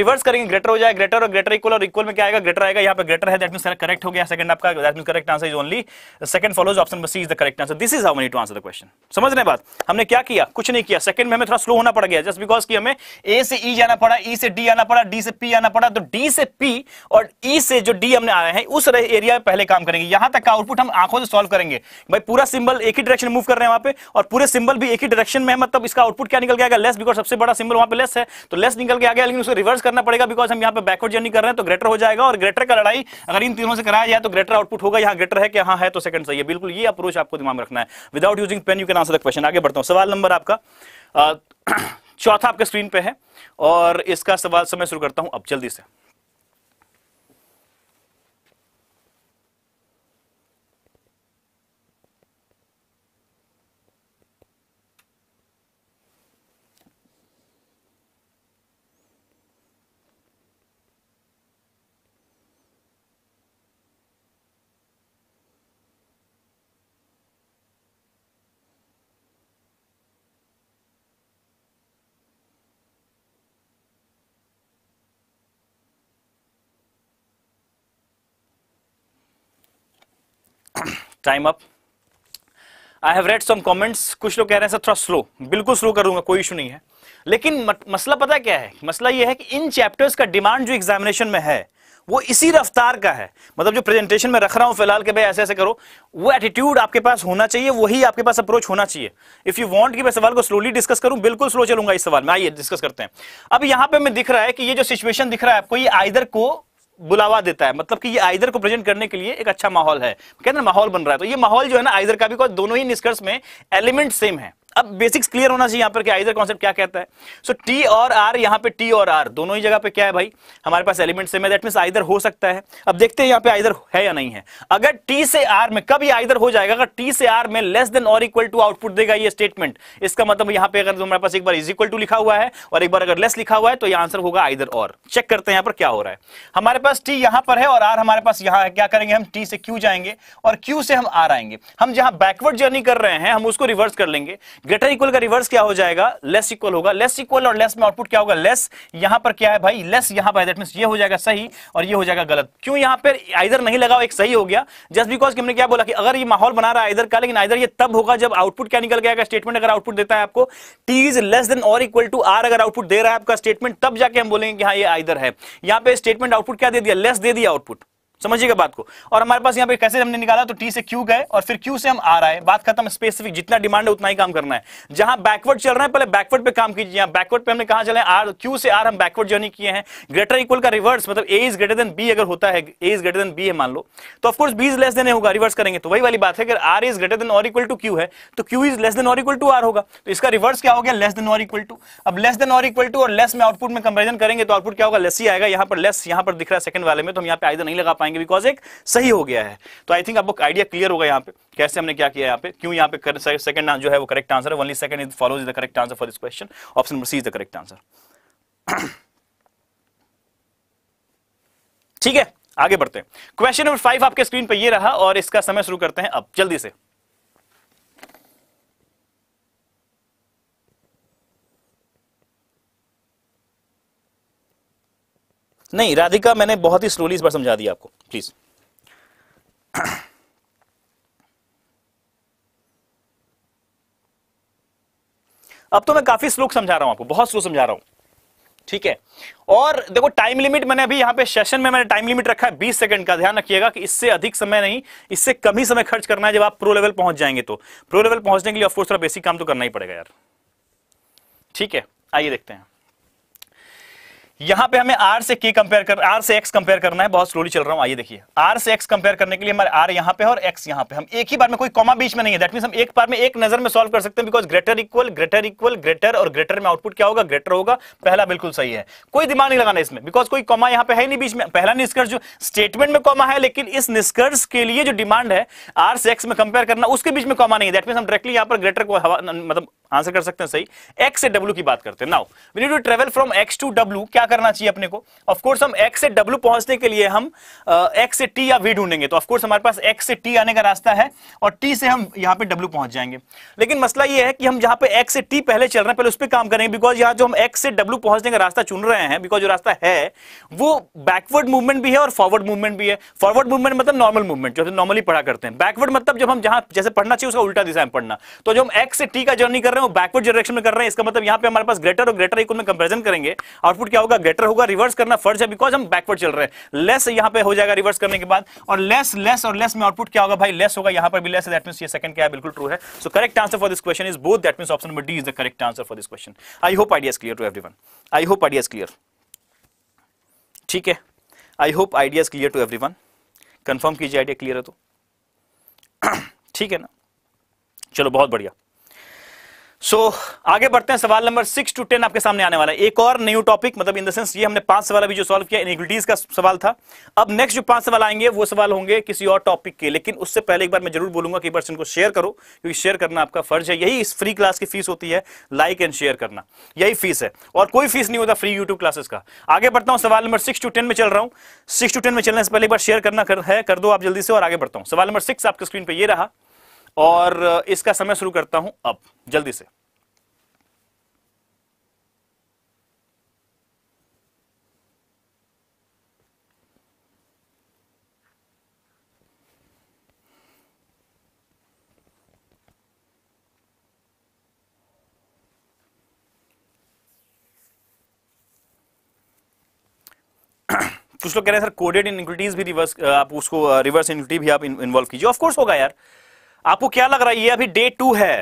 रिवर्स करेंगे ग्रेटर हो जाए ग्रेटर और ग्रेटर इक्वल और इक्वल में क्या आएगा ग्रेटर आएगा यहाँ पे ग्रेटर है करेक्ट हो गया सेकंड आपका that mean correct answer is only second follows option number C is the correct answer this is how many to answer the question समझ रहे बात हमने क्या किया कुछ नहीं किया सेकंड में हमें थोड़ा स्लो होना पड़ गया जस्ट बिकॉज की हमें ए से ई e जाना पड़ा ई e से डी आना पड़ा डी से पी आना पड़ा तो डी से पी और ई e से जो डी हमने आया है उस एरिया में पहले काम करेंगे यहां तक का आउटपुट हम आंखों से सॉल्व करेंगे भाई पूरा सिंबल एक ही डायरेक्शन मूव कर रहे हैं वहां पे और पूरे सिंबल भी एक ही डायरेक्शन में मतलब इसका आउटपुट क्या निकल गया लेस बिकॉज सबसे बड़ा सिंबल वहां पे लेस है तो लेस निकल के आ गया लेकिन उसको रिवर्स करना पड़ेगा बिकॉज हम यहाँ पे बैकवर्ड जर्नी कर रहे हैं तो ग्रेटर हो जाएगा और ग्रेटर का लड़ाई अगर इन तीनों से कराया जाए तो ग्रेटर आउटपुट होगा यहाँ ग्रेटर है कि हाँ है तो सेकंड सही है बिल्कुल ये अप्रोच आपको दिमाग में रखना है without using pen you can answer the question आगे बढ़ता हूँ सवाल नंबर आपका चौथा आपके स्क्रीन पे है और इसका सवाल समय शुरू करता हूँ अब जल्दी से time up I have read some comments कुछ लोग कह रहे हैं सर थोड़ा स्लो बिल्कुल स्लो करूंगा कोई इशू नहीं है लेकिन मसला पता क्या है मसला यह है कि इन चैप्टर्स का डिमांड जो एग्जामिनेशन में है वो इसी रफ्तार का है मतलब जो प्रेजेंटेशन में रख रहा हूं फिलहाल के भाई ऐसे ऐसे करो वो एटीट्यूड आपके पास होना चाहिए वही आपके पास अप्रोच होना चाहिए इफ यू वांट कि मैं सवाल को स्लोली डिस्कस करूं बिल्कुल स्लो चलूंगा इस सवाल में आइए डिस्कस करते हैं अब यहां पे मैं दिख रहा है कि ये जो सिचुएशन दिख रहा है आपको ये आइदर को बुलावा देता है मतलब कि ये आइजर को प्रेजेंट करने के लिए एक अच्छा माहौल है कहते हैं माहौल बन रहा है तो ये माहौल जो है ना आइजर का भी दोनों ही निष्कर्ष में एलिमेंट सेम है अब बेसिक्स क्लियर होना चाहिए यहां पर कि आइदर कॉन्सेप्ट क्या कहता है सो so, टी और आर यहां पे टी और आर दोनों ही जगह पे क्या है भाई हमारे पास एलिमेंट सेम है दैट मीन आइजर हो सकता है अब देखते हैं यहां पे आइजर है या नहीं है अगर टी से आर में कब ये आइदर हो जाएगा अगर टी से आर में लेस देन और इक्वल टू आउटपुट देगा ये स्टेटमेंट इसका मतलब यहां पर अगर हमारे पास एक बार इज इक्वल टू लिखा हुआ है और एक बार अगर लेस लिखा हुआ है तो यह आंसर होगा आइदर और चेक करते हैं यहां पर क्या हो रहा है हमारे पास टी यहां पर है और आर हमारे पास यहां है क्या करेंगे हम टी से क्यू जाएंगे और क्यू से हम आर आएंगे हम जहां बैकवर्ड जर्नी कर रहे हैं हम उसको रिवर्स कर लेंगे ग्रेटर इक्वल का रिवर्स क्या हो जाएगा लेस इक्वल होगा लेस इक्वल और लेस में आउटपुट क्या होगा लेस यहां पर क्या है भाई लेस यहां पर मीन ये हो जाएगा सही और ये हो जाएगा गलत क्यों यहां पर आइधर नहीं लगाओ एक सही हो गया जस्ट बिकॉज हमने क्या बोला कि अगर ये माहौल बना रहा है इधर का लेकिन आइधर ये तब होगा जब आउटपुट क्या निकल गया स्टेटमेंट अगर आउटपुट देता है आपको टी इज लेस देन और इक्वल टू आर अगर आउटपुट दे रहा है आपका स्टेटमेंट तब जाके हम बोलेंगे कि हाँ ये आइधर है यहां पे स्टेटमेंट आउटपुट क्या दे दिया लेस दे दिया आउटपुट समझिएगा बात को और हमारे पास यहाँ पे कैसे हमने निकाला तो टी से क्यू गए और फिर क्यू से हम आ रहा है बात खत्म स्पेसिफिक जितना डिमांड है उतना ही काम करना है जहां बैकवर्ड चल रहा है पहले बैकवर्ड पे काम कीजिए यहाँ बैकवर्ड पे हमने कहा चले आर क्यू से आर हम बैकवर्ड जर्नी किए हैं ग्रेटर इक्वल का रिवर्स मतलब A is greater than B अगर होता है A is greater than B है मान लो तो of course B is less than होगा रिवर्स करेंगे तो वही वाली बात है अगर आर इज ग्रेटर देन और इक्वल टू क्यू है तो क्यू इज लेस देन और इक्वल टू आर होगा तो इसका रिवर्स क्या हो गया लेस देन और इक्वल टू अब लेस देन और इक्वल टू और लेस में आउटपुट में कंपेरिजन करेंगे तो आउटपुट क्या होगा लेस ही आएगा यहाँ पर लेस यहाँ पर दिख रहा है सेकंड वाले में तो हम यहाँ पे आइडर नहीं लगा पाएंगे बनाएंगे बिकॉज एक सही हो गया है तो आई थिंक आपको आइडिया क्लियर होगा यहाँ पे कैसे हमने क्या किया यहाँ पे क्यों यहाँ पे सेकंड जो है वो करेक्ट आंसर है only second is follows the correct answer for this question option number C is the correct answer ठीक है आगे बढ़ते हैं क्वेश्चन नंबर फाइव आपके स्क्रीन पर ये रहा और इसका समय शुरू करते हैं अब जल्दी से नहीं राधिका मैंने बहुत ही स्लोली इस बार समझा दिया आपको प्लीज अब तो मैं काफी स्लो समझा रहा हूं आपको बहुत स्लो समझा रहा हूं ठीक है और देखो टाइम लिमिट मैंने अभी यहां पे सेशन में मैंने टाइम लिमिट रखा है 20 सेकंड का ध्यान रखिएगा कि इससे अधिक समय नहीं इससे कम ही समय खर्च करना है जब आप प्रो लेवल पहुंच जाएंगे तो प्रो लेवल पहुंचने के लिए ऑफकोर्स थोड़ा बेसिक काम तो करना ही पड़ेगा यार ठीक है आइए देखते हैं यहां पे हमें आर से के कंपेयर कर आर से एक्स कंपेयर करना है बहुत स्लोली चल रहा हूं आइए देखिए आर से एक्स कंपेयर करने के लिए हमारे आर यहां पे और एक्स यहां पे हम एक ही बार में कोई कॉमा बीच में नहीं है दैट मीन हम एक बार में एक नजर में सॉल्व कर सकते हैं because greater equal greater equal greater और ग्रेटर में आउटपुट क्या होगा ग्रेटर होगा पहला बिल्कुल सही है कोई दिमाग नहीं लगाना इसमें बिकॉज कोई कॉमा यहां पे है नहीं बीच में पहला निष्कर्ष जो स्टेटमेंट में कॉमा है लेकिन इस निष्कर्ष के लिए जो डिमांड है आर से एक्स में कंपेयर करना उसके बीच में कॉमा नहीं है दैट मीन हम डायरेक्टली यहां पर ग्रेटर को मतलब आंसर कर सकते हैं सही एक्स से डब्ल्यू की बात करते हैं now we need to travel from X to W क्या करना चाहिए अपने को ऑफ कोर्स हम एक्स से डब्ल्यू पहुंचने के लिए हम एक्स से टी या वी ढूंढेंगे तो ऑफ कोर्स हमारे पास एक्स से टी आने का रास्ता है और टी से हम यहाँ पे डब्ल्यू पहुंच जाएंगे लेकिन मसला ये है कि हम जहां पे एक्स से टी पहले चल रहे हैं पहले उस पर काम करेंगे बिकॉज यहाँ जो हम एक्स से डब्ल्यू पहुंचने का रास्ता चुन रहे हैं बिकॉज जो रास्ता है वो बैकवर्ड मूवमेंट भी है और फॉरवर्ड मूवमेंट भी है फॉरवर्ड मूवमेंट मतलब नॉर्मल मूवमेंट जो नॉर्मली पढ़ा करते हैं बैकवर्ड मतलब जब हम जहां जैसे पढ़ना चाहिए उसका उल्टा दिशा में पढ़ना तो जो हम एक्स से टी का जर्नी कर रहे हैं रहे हैं बैकवर्ड जनरेशन में कर रहे हैं इसका मतलब यहाँ पे हमारे पास ग्रेटर और ग्रेटर इक्वल में कंपेरिजन करेंगे आउटपुट क्या होगा ग्रेटर होगा रिवर्स करना फर्ज है बिकॉज हम बैकवर्ड चल रहे हैं लेस यहाँ पे हो जाएगा रिवर्स करने के बाद और लेस लेस और लेस में आउटपुट क्या होगा भाई लेस होगा यहाँ पर भी लेस दैट मीन ये सेकंड क्या है बिल्कुल ट्रू है so correct answer for this question is both that mean option number D is the correct answer for this question I hope idea clear to everyone I hope idea clear ठीक है I hope ideas clear to everyone confirm कीजिए idea clear है तो ठीक है ना चलो बहुत बढ़िया सो so, आगे बढ़ते हैं सवाल नंबर सिक्स टू टेन आपके सामने आने वाला है एक और न्यू टॉपिक मतलब इन द सेंस ये हमने पांच सवाल अभी जो सॉल्व किया इनिक्विटीज का सवाल था अब नेक्स्ट जो पांच सवाल आएंगे वो सवाल होंगे किसी और टॉपिक के लेकिन उससे पहले एक बार मैं जरूर बोलूंगा कि बार इनको शेयर करो क्योंकि शेयर करना आपका फर्ज है यही इस फ्री क्लास की फीस होती है लाइक एंड शेयर करना यही फीस है और कोई फीस नहीं होता फ्री यूट्यूब क्लासेस का आगे बढ़ता हूँ सवाल नंबर सिक्स टू टेन में चल रहा हूँ सिक्स टू टेन में चलने से पहले एक बार शेयर करना है कर दो आप जल्दी से और आगे बढ़ता हूँ सवाल नंबर सिक्स आपके स्क्रीन पर यह रहा और इसका समय शुरू करता हूं अब जल्दी से कुछ लोग कह रहे हैं सर कोडेड इनक्विटीज भी रिवर्स आप उसको रिवर्स इनक्विटी भी आप इन्वॉल्व कीजिए ऑफ कोर्स होगा यार आपको क्या लग रहा है ये अभी डे टू है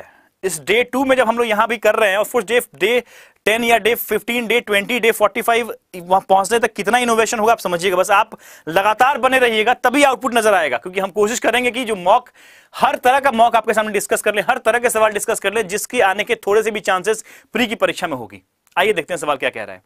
इस डे टू में जब हम लोग यहां भी कर रहे हैं ऑफकोर्स डे डे टेन या day fifteen day twenty day forty five वहां पहुंचने तक कितना इनोवेशन होगा आप समझिएगा बस आप लगातार बने रहिएगा तभी आउटपुट नजर आएगा क्योंकि हम कोशिश करेंगे कि जो मॉक हर तरह का मॉक आपके सामने डिस्कस कर ले हर तरह के सवाल डिस्कस कर ले जिसके आने के थोड़े से भी चांसेस प्री की परीक्षा में होगी आइए देखते हैं सवाल क्या कह रहा है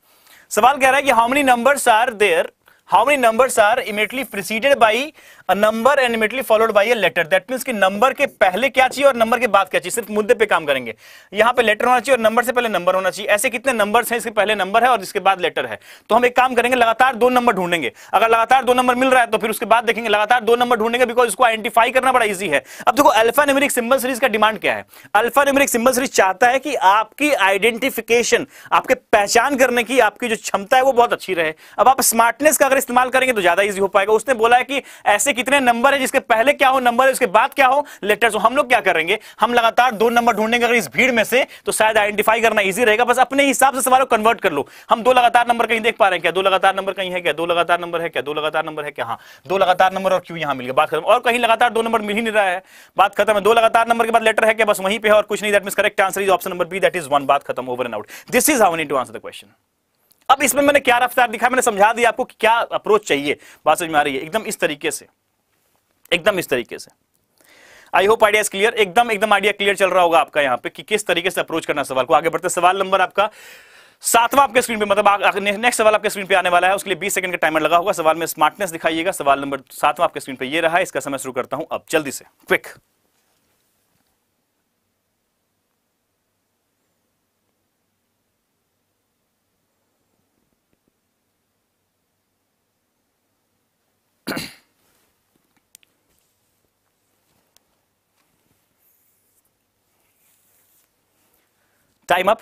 सवाल कह रहा है कि how many number are there how many numbers are immediately preceded by a number and immediately followed by a letter that means कि number के पहले क्या चाहिए और number के बाद क्या चाहिए सिर्फ मुद्दे पे काम करेंगे यहाँ पे letter होना चाहिए और number से पहले number होना चाहिए ऐसे कितने numbers हैं इसके पहले number है और इसके बाद letter है तो हम एक काम करेंगे लगातार दो number ढूंढेंगे अगर लगातार दो number मिल रहा है तो फिर उसके बाद देखेंगे लगातार दो number ढूंढेंगे बिकॉज इसको आइडेंटिफाई करना बड़ा ईजी है अब देखो अल्फा न्यूमरिक सिंबल सीरीज का डिमांड क्या है अल्फा न्यूमरिक सिंबल सीरीज चाहता है कि आपकी आइडेंटिफिकेशन आपके पहचान करने की आपकी जो क्षमता है वो बहुत अच्छी रहे अब आप स्मार्टनेस का अगर इस्तेमाल करेंगे तो ज्यादा ईजी हो पाएगा उसने बोला है कि ऐसे कितने नंबर है जिसके पहले क्या हो नंबर है उसके बाद क्या हो लेटर्स हो हम लोग क्या करेंगे हम लगातार दो नंबर ढूंढेंगे अगर इस भीड़ में से तो शायद आइडेंटिफाई करना ईजी रहेगा बस अपने हिसाब से सवाल कन्वर्ट कर लो हम दो लगातार नंबर कहीं देख पा रहे हैं क्या दो लगातार नंबर कहीं है क्या दो लगातार नंबर है क्या दो लगातार नंबर है क्या हाँ दो लगातार नंबर और क्यों यहाँ मिल गया बात खत्म और कहीं लगातार दो नंबर मिल ही नहीं रहा है बात खत्म है दो लगातार नंबर के बाद लेटर है क्या बस वहीं पर और कुछ नहीं that means correct answer is option number B that is one बात खत्म over and out this is how need to answer the question अब इसमें मैंने क्या रफ्तार दिखा मैंने समझा दिया आपको कि क्या अप्रोच चाहिए बात समझ में आ रही है एकदम इस तरीके से एकदम इस तरीके से आई होप आइडिया क्लियर एकदम एकदम आइडिया क्लियर चल रहा होगा आपका यहां पे कि किस तरीके से अप्रोच करना सवाल को आगे बढ़ते सवाल नंबर आपका सातवां आपके स्क्रीन पे मतलब नेक्स्ट सवाल आपके स्क्रीन पे आने वाला है उसके लिए 20 सेकंड का टाइमर लगा होगा सवाल में स्मार्टनेस दिखाइएगा सवाल नंबर सातवां आपके स्क्रीन पे ये रहा है इसका समय शुरू करता हूं अब जल्दी से क्विक टाइम अप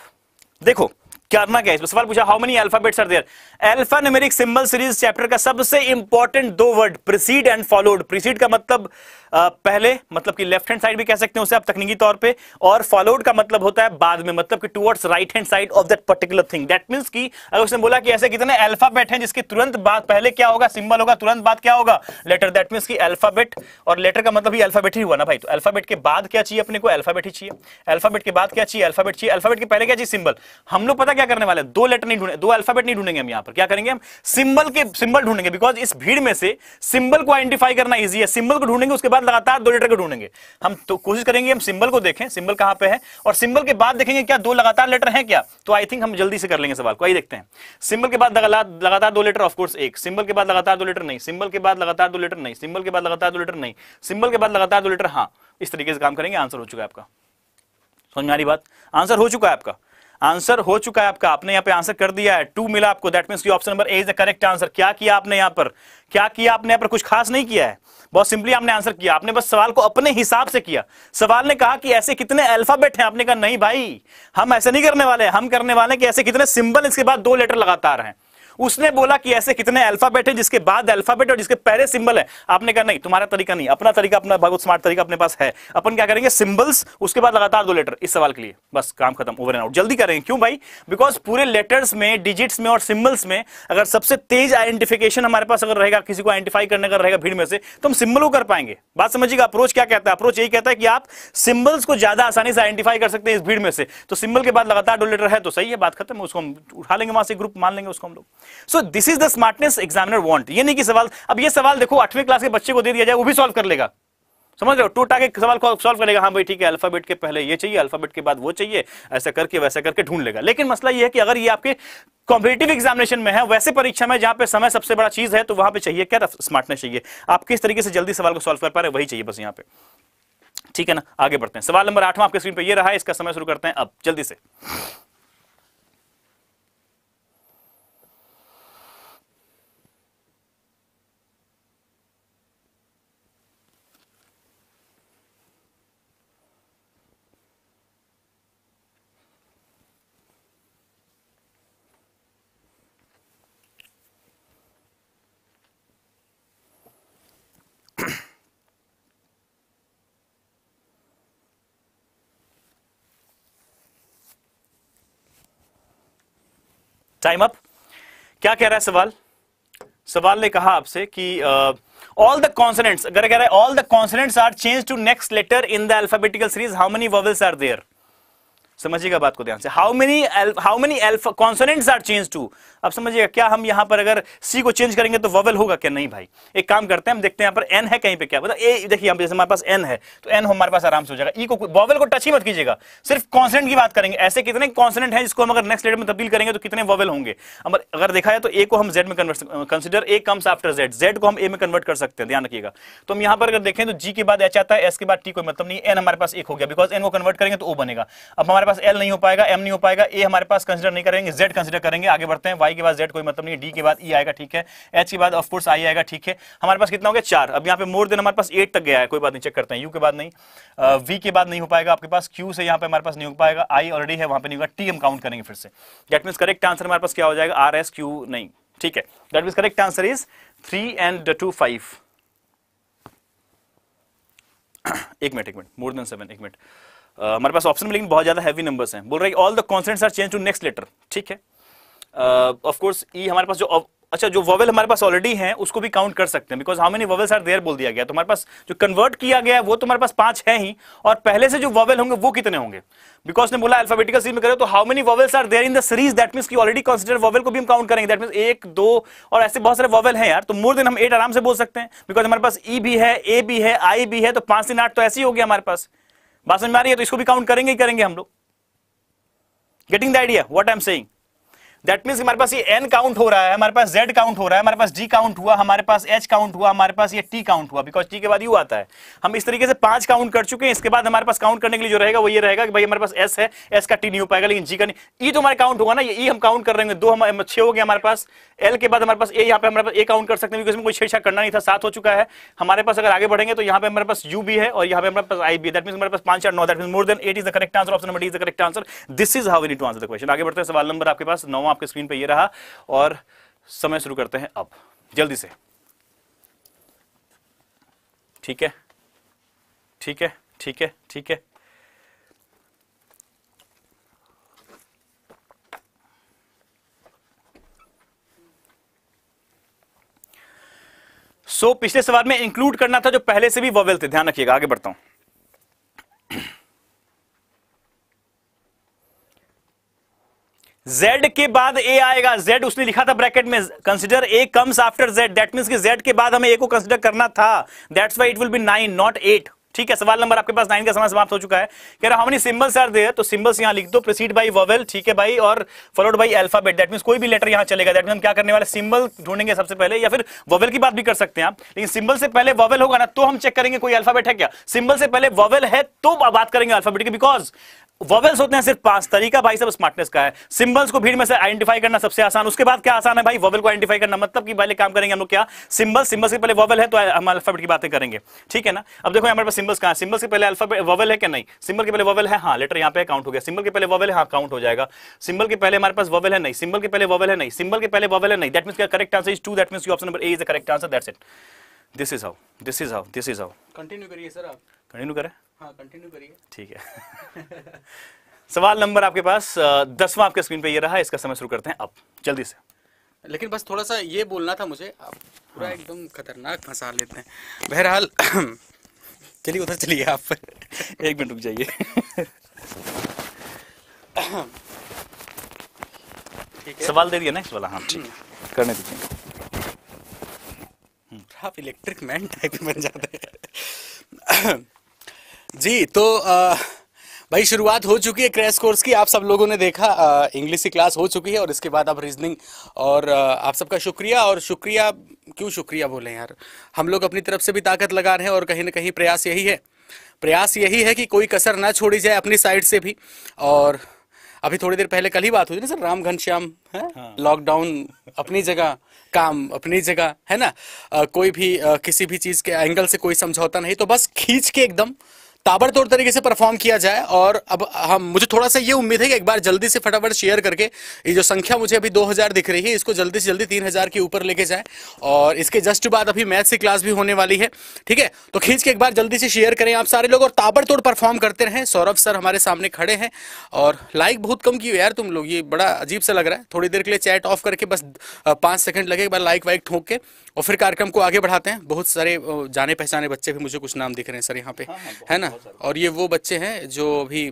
देखो करना क्या है सवाल पूछा how many alphabets are there alpha numeric symbol series chapter का सबसे इंपॉर्टेंट दो word precede and followed precede का मतलब आ, पहले मतलब कि लेफ्ट हैंड साइड भी कह सकते हैं उसे आप तकनीकी तौर पे और फॉलोड का मतलब होता है बाद में मतलब कि towards right hand side of that particular thing that means की अगर उसने बोला कि ऐसे कितने अल्फाबेट हैं जिसके तुरंत बाद पहले क्या होगा सिंबल होगा तुरंत बाद क्या होगा लेटर दैट मींस की अल्फाबेट और लेटर का मतलब ही अल्फाबेट ही हुआ ना भाई तो अल्फाबेट के बाद क्या चाहिए अपने को अल्फाबेट ही चाहिए अल्फाबेट के बाद क्या चाहिए अल्फाबेट चाहिए अल्फाबेट के पहले क्या चाहिए सिंबल हम लोग पता क्या करने वाले दो लेटर नहीं ढूंढे दो अल्फाबेट नहीं ढूंढेंगे हम यहां पर क्या करेंगे हम सिंबल के सिंबल ढूंढेंगे बिकॉज इस भीड़ में से सिंबल को आइडेंटिफाई करना इजी है सिंबल को ढूंढेंगे उसके बाद लगातार दो लेटर को ढूंढेंगे हम तो कोशिश करेंगे हम सिंबल को देखें सिंबल कहां पर है और सिंबल के बाद देखेंगे क्या दो लगातार लेटर है क्या तो आई थिंक हम जल्दी से कर लेंगे सवाल को आई देखते हैं सिंबल के बाद लगातार दो लेटर ऑफकोर्स एक सिंबल के बाद लगातार दो लेटर नहीं सिंबल के बाद लगातार दो लेटर नहीं सिंबल के बाद लगातार दो लेटर नहीं सिंबल के बाद लगातार दो लेटर हाँ इस तरीके से काम करेंगे आंसर हो चुका है आपका समझ में आ रही बात आंसर हो चुका है आपका आंसर हो चुका है आपका आपने यहाँ पे आंसर कर दिया है टू मिला आपको that mean option number A is the correct answer क्या किया आपने यहाँ पर क्या किया आपने यहाँ पर कुछ खास नहीं किया है बहुत सिंपली आपने आंसर किया आपने बस सवाल को अपने हिसाब से किया सवाल ने कहा कि ऐसे कितने अल्फाबेट हैं आपने कहा नहीं भाई हम ऐसे नहीं करने वाले हम करने वाले कि ऐसे कितने सिंबल इसके बाद दो लेटर लगातार हैं उसने बोला कि ऐसे कितने अल्फाबेट है जिसके बाद अल्फाबेट और जिसके पहले सिंबल है आपने कहा नहीं तुम्हारा तरीका नहीं अपना तरीका अपना बहुत स्मार्ट तरीका अपने पास है अपन क्या करेंगे सिंबल्स उसके बाद लगातार दो लेटर इस सवाल के लिए बस काम खत्म ओवर एंड आउट जल्दी करेंगे क्यों भाई बिकॉज पूरे लेटर्स में डिजिट्स में और सिंबल्स में अगर सबसे तेज आइडेंटिफिकेशन हमारे पास अगर रहेगा किसी को आइडेंटिफाई करने का रहेगा भीड़ में से तो हम सिंबल कर पाएंगे बात समझिएगा अप्रोच क्या कहता है अप्रोच यही कहता है कि आप सिंबल्स को ज्यादा आसानी से आइडेंटिफाई कर सकते हैं इस भीड़ में से तो सिंबल के बाद लगातार दो लेटर है तो सही है बात खत्म उसको हम उठा लेंगे वहां से ग्रुप मान लेंगे उसको हम लोग so this is the smartness examiner want ये नहीं कि सवाल अब ये सवाल देखो आठवीं क्लास के बच्चे को दे दिया जाए वो भी सॉल्व कर लेगा समझ रहे हो टूटा के सवाल को सॉल्व करेगा हाँ भाई ठीक है अल्फाबेट के पहले ये चाहिए अल्फाबेट के बाद वो चाहिए ऐसा करके वैसा करके ढूंढ लेगा लेकिन मसला ये है कि अगर ये आपके कॉम्पिटेटिव एग्जामिनेशन में है वैसे परीक्षा में जहां पे समय सबसे बड़ा चीज है तो वहां पे चाहिए क्या स्मार्टनेस चाहिए आप किस तरीके से जल्दी सवाल को सॉल्व कर पा रहे वही चाहिए बस यहाँ पे ठीक है ना आगे बढ़ते हैं सवाल नंबर आठवां आपके स्क्रीन पर यह रहा है इसका समय शुरू करते हैं अब जल्दी से टाइम अप क्या कह रहा है सवाल सवाल ने कहा आपसे कि ऑल द कॉन्सनेंट्स अगर कह रहा है all the consonants are change to next letter in the alphabetical series how many vowels are there समझिएगा बात को ध्यान से how many how many alpha consonants are change to अब समझिएगा क्या हम यहाँ पर अगर सी को चेंज करेंगे तो वोवेल होगा क्या नहीं भाई एक काम करते हैं हम देखते हैं यहां पर एन है कहीं पे क्या मतलब ए देखिए जैसे हमारे पास एन है तो एन हमारे पास आराम से हो जाएगा ई e को वोवेल को टच ही मत कीजिएगा सिर्फ कॉन्सोनेंट की बात करेंगे ऐसे कितने कॉन्सोनेंट है जिसको हम अगर नेक्स्ट लेटर में तब्दील करेंगे तो कितने ववल होंगे अगर देखा जाए तो ए को हम जेड में convert consider A comes after Z Z को हम ए में कन्वर्ट कर सकते हैं ध्यान रखिएगा तो हम यहां पर अगर देखें तो जी के बाद एच आता है एस के बाद टी कोई मतलब नहीं एन हमारे पास एक हो गया बिकॉज एन को कन्वर्ट करेंगे तो ओ बनेगा अब हमारे पास एल नहीं हो पाएगा एम नहीं हो पाएगा ए हमारे पास कंसिडर नहीं करेंगे जेड कंसिडर करेंगे आगे बढ़ते हैं वाई के बाद जेड कोई मतलब नहीं डी के बाद ई e आएगा ठीक है एच के बाद ऑफकोर्स आई आएगा ठीक है हमारे पास कितना हो गया चार अब यहाँ पे मोर देन हमारे पास एट तक गया है कोई बात नहीं चेक करते हैं यू के बाद नहीं वी के बाद नहीं हो पाएगा आपके पास क्यू से यहाँ पे हमारे पास नहीं हो पाएगा आई ऑलरेडी है वहाँ पर नहीं होगा टी हम काउंट करेंगे फिर से दैट मीन करेक्ट आंसर हमारे पास क्या हो जाएगा आर एस क्यू नहीं ठीक है that mean correct answer is three and two five एक मिनट एक मिनट मोर देन सेवन एक मिनट हमारे पास ऑप्शन में लेकिन बहुत ज़्यादा हैवी नंबर्स हैं बोल रहे है all the consonants are change to next letter ठीक है ऑफकोर्स ई e हमारे पास जो अच्छा जो ववेल हमारे पास ऑलरेडी हैं उसको भी काउंट कर सकते हैं because how many vowels are there बोल दिया गया तो हमारे पास जो कन्वर्ट किया गया है वो तुम्हारे तो पास पांच है ही और पहले से जो ववेल होंगे वो कितने होंगे बिकॉज ने बोला अल्फाबेटिकल सीरीज में करें तो how many vowels are there in the series that mean की ऑलरेडी कंसिडर वोवेल को भी हम काउंट करेंगे दैट मीन एक दो और ऐसे बहुत सारे ववेल हैं यार तो मोर देन हम एट आराम से बोल सकते हैं बिकॉज हमारे पास ई e भी है ए भी है आई भी है तो पांच दिन आठ तो ऐसे ही हो गया हमारे पास बात समझ में आ रही है तो इसको भी काउंट करेंगे ही करेंगे हम लोग getting the idea what I am saying that means हमारे पास ये एन काउंट हो रहा है हमारे पास जेड काउंट हो रहा है हमारे पास जी काउंट हुआ हमारे पास एच काउंट हुआ हमारे पास ये टी काउंट हुआ बिकॉज टी के बाद यू आता है हम इस तरीके से पांच काउंट कर चुके हैं इसके बाद हमारे पास काउंट करने के लिए जो रहेगा वो ये रहेगा कि भाई हमारे पास एस है एस का टी नहीं हो पाएगा लेकिन जी का नहीं ई तो हमारे काउंट होगा ना ये ई हम काउंट कर रहे हैं दो हमारे छह हो गए हमारे पास एल के बाद हमारे पास ए यहाँ पे हमारे पास ए काउंट कर सकते हैं बिकॉज कोई छेड़ा करना नहीं था सात हो चुका है हमारे पास अगर आगे बढ़ेंगे तो यहाँ पे हमारे पास यू भी है और यहाँ पे हमारे पास आई भी दट मीन हमारे पास पांच चार नौ that mean more than eight is the correct answer option number is the correct answer this is how we need to answer the question आगे बढ़ते हैं सवाल नंबर आपके पास नौ हूं आपके स्क्रीन पर यह रहा और समय शुरू करते हैं अब जल्दी से ठीक है ठीक है ठीक है ठीक है सो so, पिछले सवाल में इंक्लूड करना था जो पहले से भी वॉवेल थे ध्यान रखिएगा आगे बढ़ता हूं Z के बाद A आएगा Z उसने लिखा था ब्रैकेट में consider A comes after Z that means कि जेड के बाद हमें ए को कंसिडर करना था that's why it will be nine not eight ठीक है सवाल नंबर आपके पास नाइन का समय समाप्त हो चुका है कह रहा हमने सिंबल्स आर दे तो सिंबल्स यहाँ लिख दो प्रोसीड बाई वोवेल ठीक है भाई और followed by alphabet that mean कोई भी लेटर यहाँ चलेगा दैट मीन क्या करने वाले सिंबल ढूंढेंगे सबसे पहले या फिर वोवेल की बात भी कर सकते हैं आप लेकिन सिंबल से पहले वोवेल होगा ना तो हम चेक करेंगे कोई अल्फाबेट है क्या सिंबल से पहले वोवेल है तो बात करेंगे अल्फाबेट की बिकॉज वोवेल्स होते हैं सिर्फ पांच तरीका भाई सब स्मार्टनेस का है सिंबल्स को भीड़ में से आइडेंटिफाई करना सबसे आसान उसके बाद क्या आसान है भाई वोवेल को आइडेंटिफाई करना मतलब कि पहले काम करेंगे हम लोग क्या सिंबल सिंबल्स के पहले वोवेल है तो हम अल्फाबेट की बातें करेंगे ठीक है ना अब देखो हमारे पास सिंबल्स कहा सिंबल्स के पहले अल्फाबेट वोवेल है क्या नहीं सिंबल के पहले वोवेल है हाँ लेटर यहाँ पे काउंट हो गया सिंबल के पहले वॉवेल हाँ काउंट हो जाएगा सिंबल के पहले हमारे पास वोवेल है नहीं सिंबल के पहले वोवेल है नहीं सिंबल के पहले वोवेल है नहीं that mean correct answer is two that mean option number A is the correct answer that's it this is how this is how this is how continue करिए sir आप continue करें continue हाँ, करिए ठीक है सवाल नंबर आपके पास दसवां आपके स्क्रीन पे ये रहा इसका समय शुरू करते हैं अब जल्दी से लेकिन बस थोड़ा सा ये बोलना था मुझे आप पूरा हाँ। एकदम खतरनाक फंसा लेते हैं बहरहाल चलिए उधर चलिए आप एक मिनट रुक जाइए सवाल दे दिया नेक्स्ट वाला हाँ ठीक हम्म। करने दीजिए हम्म। आप इलेक्ट्रिक मैन टाइप बन जाते हैं जी तो आ, भाई शुरुआत हो चुकी है क्रैश कोर्स की आप सब लोगों ने देखा इंग्लिश की क्लास हो चुकी है और इसके बाद अब रीजनिंग और आ, आप सबका शुक्रिया और शुक्रिया क्यों शुक्रिया बोले यार हम लोग अपनी तरफ से भी ताकत लगा रहे हैं और कहीं ना कहीं प्रयास यही है प्रयास यही है कि कोई कसर ना छोड़ी जाए अपनी साइड से भी और अभी थोड़ी देर पहले कल ही बात हुई ना सर राम घनश्याम है हाँ। लॉकडाउन अपनी जगह काम अपनी जगह है ना आ, कोई भी आ, किसी भी चीज के एंगल से कोई समझौता नहीं तो बस खींच के एकदम ताबड़तोड़ तरीके से परफॉर्म किया जाए और अब हम मुझे थोड़ा सा ये उम्मीद है कि एक बार जल्दी से फटाफट शेयर करके ये जो संख्या मुझे अभी 2000 दिख रही है इसको जल्दी से जल्दी 3000 के ऊपर लेके जाए और इसके जस्ट बाद अभी मैथ्स की क्लास भी होने वाली है ठीक है तो खींच के एक बार जल्दी से शेयर करें आप सारे लोग और ताबड़तोड़ परफॉर्म करते रहें सौरभ सर हमारे सामने खड़े हैं और लाइक बहुत कम की यार तुम लोग ये बड़ा अजीब सा लग रहा है थोड़ी देर के लिए चैट ऑफ करके बस पाँच सेकेंड लगे एक बार लाइक वाइक ठोंक के और फिर कार्यक्रम को आगे बढ़ाते हैं बहुत सारे जाने पहचाने बच्चे भी मुझे कुछ नाम दिख रहे हैं सर यहाँ पे हाँ, हाँ, है ना और ये वो बच्चे हैं जो अभी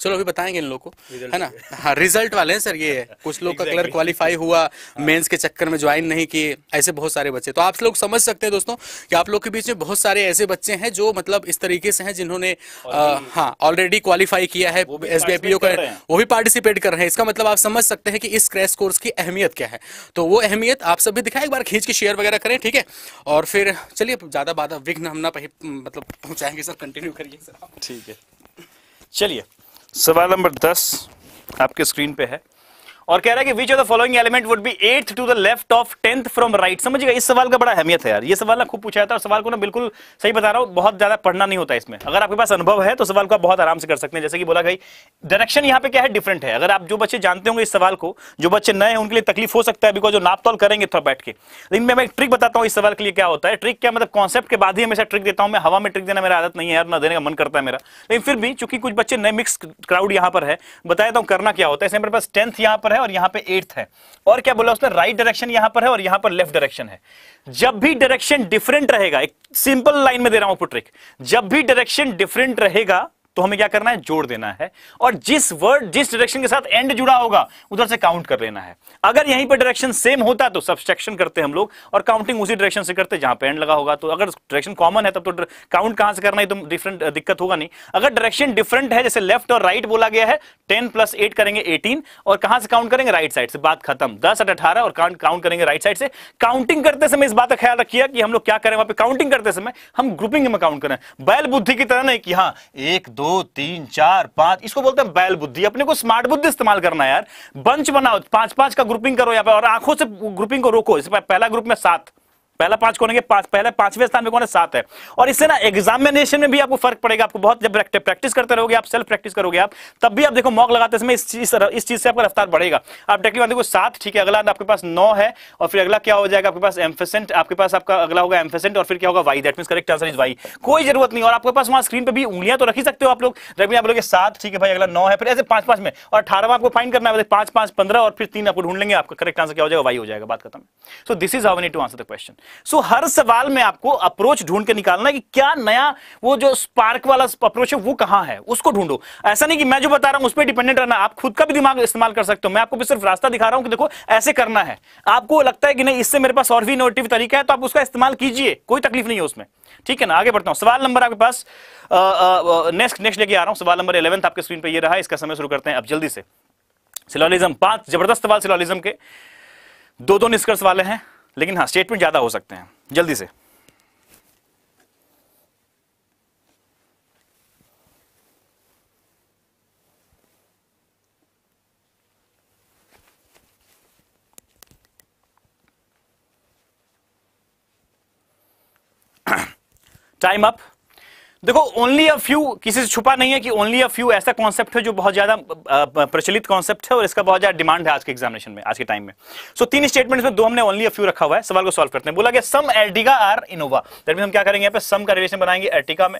चलो अभी बताएंगे इन लोग को है ना हाँ रिजल्ट वाले हैं सर ये है कुछ लोग का कलर क्वालिफाई हुआ मेंस हाँ। के चक्कर में ज्वाइन नहीं किए ऐसे बहुत सारे बच्चे तो आप लोग समझ सकते हैं दोस्तों कि आप लोग के बीच में बहुत सारे ऐसे बच्चे हैं जो मतलब इस तरीके से हैं जिन्होंने हाँ ऑलरेडी क्वालिफाई किया है एस बी आई का वो भी पार्टिसिपेट कर रहे हैं इसका मतलब आप समझ सकते हैं कि इस क्रैश कोर्स की अहमियत क्या है तो वो अहमियत आप सब भी दिखाए एक बार खींच के शेयर वगैरह करें ठीक है और फिर चलिए ज़्यादा बाधा विघ्न हम ना मतलब पहुंचाएंगे सर कंटिन्यू करिए सर ठीक है चलिए सवाल नंबर दस आपके स्क्रीन पे है और कह रहा है कि which of the following element would be eighth to the left of tenth from right समझिएगा इस सवाल का बड़ा अहमियत है यार ये सवाल ना खूब पूछा जाता है और सवाल को ना बिल्कुल सही बता रहा हूँ बहुत ज्यादा पढ़ना नहीं होता इसमें अगर आपके पास अनुभव है तो सवाल को आप बहुत आराम से कर सकते हैं जैसे कि बोला गई डायरेक्शन यहाँ पे क्या है डिफरेंट है अगर आप जो बच्चे जानते होंगे इस सवाल को जो बच्चे नए हैं उनके लिए तकलीफ हो सकता है बिकॉज जो नापतौल करेंगे थोड़ा बैठ के लेकिन मैं एक ट्रिक बताता हूँ इस सवाल के लिए क्या होता है ट्रिक क्या मतलब कॉन्सेप्ट के बाद ही हमेशा ट्रिक देता हूँ मैं हवा में ट्रिक देना मेरा आदत नहीं है ना देने का मन करता है मेरा लेकिन फिर भी चूंकि कुछ बच्चे नए मिक्स क्राउड यहाँ पर है बताया तो करना क्या होता है इसमें मेरे पास टेंथ यहाँ पर है और यहां पे एट्थ है और क्या बोला उसने राइट डायरेक्शन यहां पर है और यहां पर लेफ्ट डायरेक्शन है जब भी डायरेक्शन डिफरेंट रहेगा एक सिंपल लाइन में दे रहा हूं पुट्रिक ट्रिक जब भी डायरेक्शन डिफरेंट रहेगा तो हमें क्या करना है जोड़ देना है और जिस वर्ड जिस डायरेक्शन के साथ एंड जुड़ा होगा उधर से काउंट कर लेना है अगर यहीं पर डायरेक्शन सेम होता तो सब्सट्रैक्शन करते हम लोग और काउंटिंग उसी डायरेक्शन से करते जहां पर एंड लगा होगा तो अगर डायरेक्शन कॉमन है तब तो काउंट कहां से करना है तो डिफरेंट दिक्कत होगा नहीं अगर डायरेक्शन डिफरेंट है जैसे लेफ्ट और राइट बोला गया है टेन प्लस एट करेंगे एटीन और कहां से काउंट करेंगे राइट साइड से बात खत्म दस एट अठारह और काउंट करेंगे राइट साइड से काउंटिंग करते समय इस बात का ख्याल रखिए कि हम लोग क्या करें वहां पर काउंटिंग करते समय हम ग्रुपिंग में काउंट करें बैल बुद्धि की तरह नहीं कि हाँ एक दो दो तीन चार पांच इसको बोलते हैं बैल बुद्धि अपने को स्मार्ट बुद्धि इस्तेमाल करना है यार बंच बनाओ पांच पांच का ग्रुपिंग करो यहाँ पे और आंखों से ग्रुपिंग को रोको इस पहला ग्रुप में सात पहला पांच कौन है पांच पहले पांचवें स्थान में कौन है सात है और इससे ना एग्जामिनेशन में भी आपको फर्क पड़ेगा आपको बहुत जब प्रैक्टिस करते रहोगे आप सेल्फ प्रैक्टिस करोगे आप तब भी आप देखो मॉक लगाते समय इस चीज से आपका रफ्तार बढ़ेगा आप डायरेक्टली देखो सात ठीक है अगला आपके पास नौ है और फिर अगला क्या हो जाएगा आपके पास एम्फेसेंट आपके पास आपका अगला होगा एम्फेसेंट और फिर क्या होगा Y that mean correct answer is Y कोई जरूरत नहीं और आपके पास वहां स्क्रीन पर भी उंगलियां तो रख ही सकते हो आप लोग रवि आप लोग सात ठीक है भाई अगला नौ है फिर ऐसे पांच पांच में और अठारह आपको फाइन करना है पांच पांच पंद्रह और फिर तीन आपको ढूंढ लेंगे आपका करेक्ट आंसर क्या हो जाएगा वाई हो जाएगा बात खत्म so this is how need to answer the question so so, हर सवाल में आपको अप्रोच ढूंढ के निकालना है कि क्या नया वो जो स्पार्क वाला अप्रोच है वो कहां है उसको ढूंढो ऐसा नहीं कि मैं जो बता रहा हूं उस पर डिपेंडेंट रहना आप खुद का भी दिमाग इस्तेमाल कर सकते हो मैं आपको भी सिर्फ रास्ता दिखा रहा हूं कि देखो ऐसे करना है आपको लगता है कि नहीं इससे मेरे पास और भी इनोवेटिव तरीका है तो आप उसका इस्तेमाल कीजिए कोई तकलीफ नहीं है उसमें ठीक है ना आगे बढ़ता हूं सवाल नंबर आपके पास नेक्स्ट नेक्स्ट लेके आ रहा हूं सवाल नंबर इलेवंथ आपके स्क्रीन पर यह रहा इसका समय शुरू करते हैं अब जल्दी से सिलोलिज्म पांच जबरदस्त सवाल सिलोलिज्म के दो दो निष्कर्ष वाले हैं लेकिन हाँ स्टेटमेंट ज़्यादा हो सकते हैं जल्दी से टाइम अप देखो ओनली अ फ्यू किसी से छुपा नहीं है कि ओनली अ फ्यू ऐसा कॉन्सेप्ट है जो बहुत ज्यादा प्रचलित कॉन्सेप्ट है और इसका बहुत ज्यादा डिमांड है आज के एग्जामिनेशन में आज के टाइम में सो so, तीन स्टेटमेंट्स में दो हमने ओनली अ फ्यू रखा हुआ है सवाल को सॉल्व करते हैं बोला गया some Ertiga or Innova that हम क्या करेंगे यहाँ पे सम का रिलेशन बनाएंगे एर्टिका में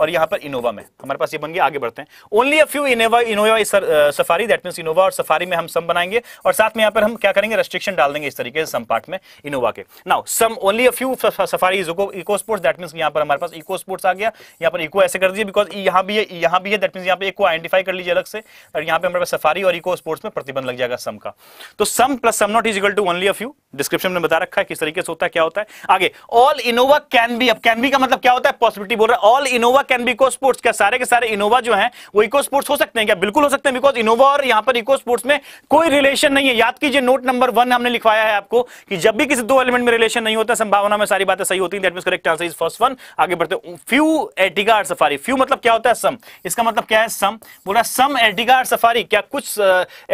और यहां पर इनोवा में हमारे पास ये बन गया आगे बढ़ते हैं only a few Innova Innova Safari that mean Innova और सफारी में हम सम बनाएंगे और साथ में यहां पर हम क्या करेंगे रेस्ट्रिक्शन डाल देंगे इस तरीके से सम पार्ट में इनोवा के now some only a few Safari is Eco Sports that mean यहां पर हमारे पास इको स्पोर्ट्स आ गया यहां पर इको ऐसे कर दिए बिकॉज यहां भी है यहां भी है दैट मीन यहां पर इको आइडेंटिफाई कर लीजिए अलग से और यहां पर हमारे पास सफारी और इको स्पोर्ट्स में प्रतिबंध लग जाएगा सम का तो some plus some not is equal to only a few description में बता रखा है किस तरीके से होता है क्या होता है आगे ऑल इनोवा कैन बी अब कैन बी का मतलब क्या होता है पॉसिबिलिटी बोल रहा है all Innova Innova can be Eco Sports क्या सारे के सारे इनोवा जो है वो इको स्पोर्ट्स हो सकते हैं क्या बिल्कुल हो सकते हैं बिकॉज इनोवा और यहां पर इको स्पोर्ट्स में कोई रिलेशन नहीं है याद कीजिए नोट नंबर वन हमने लिखवाया है आपको कि जब भी किसी दो एलिमेंट में रिलेशन नहीं होता संभावना में सारी बातें सही होती है correct answer is first one आगे बढ़ते फ्यू एटिगार सफारी फ्यू मतलब क्या होता है सम इसका मतलब क्या है सम बोला सम एटिगार सफारी क्या कुछ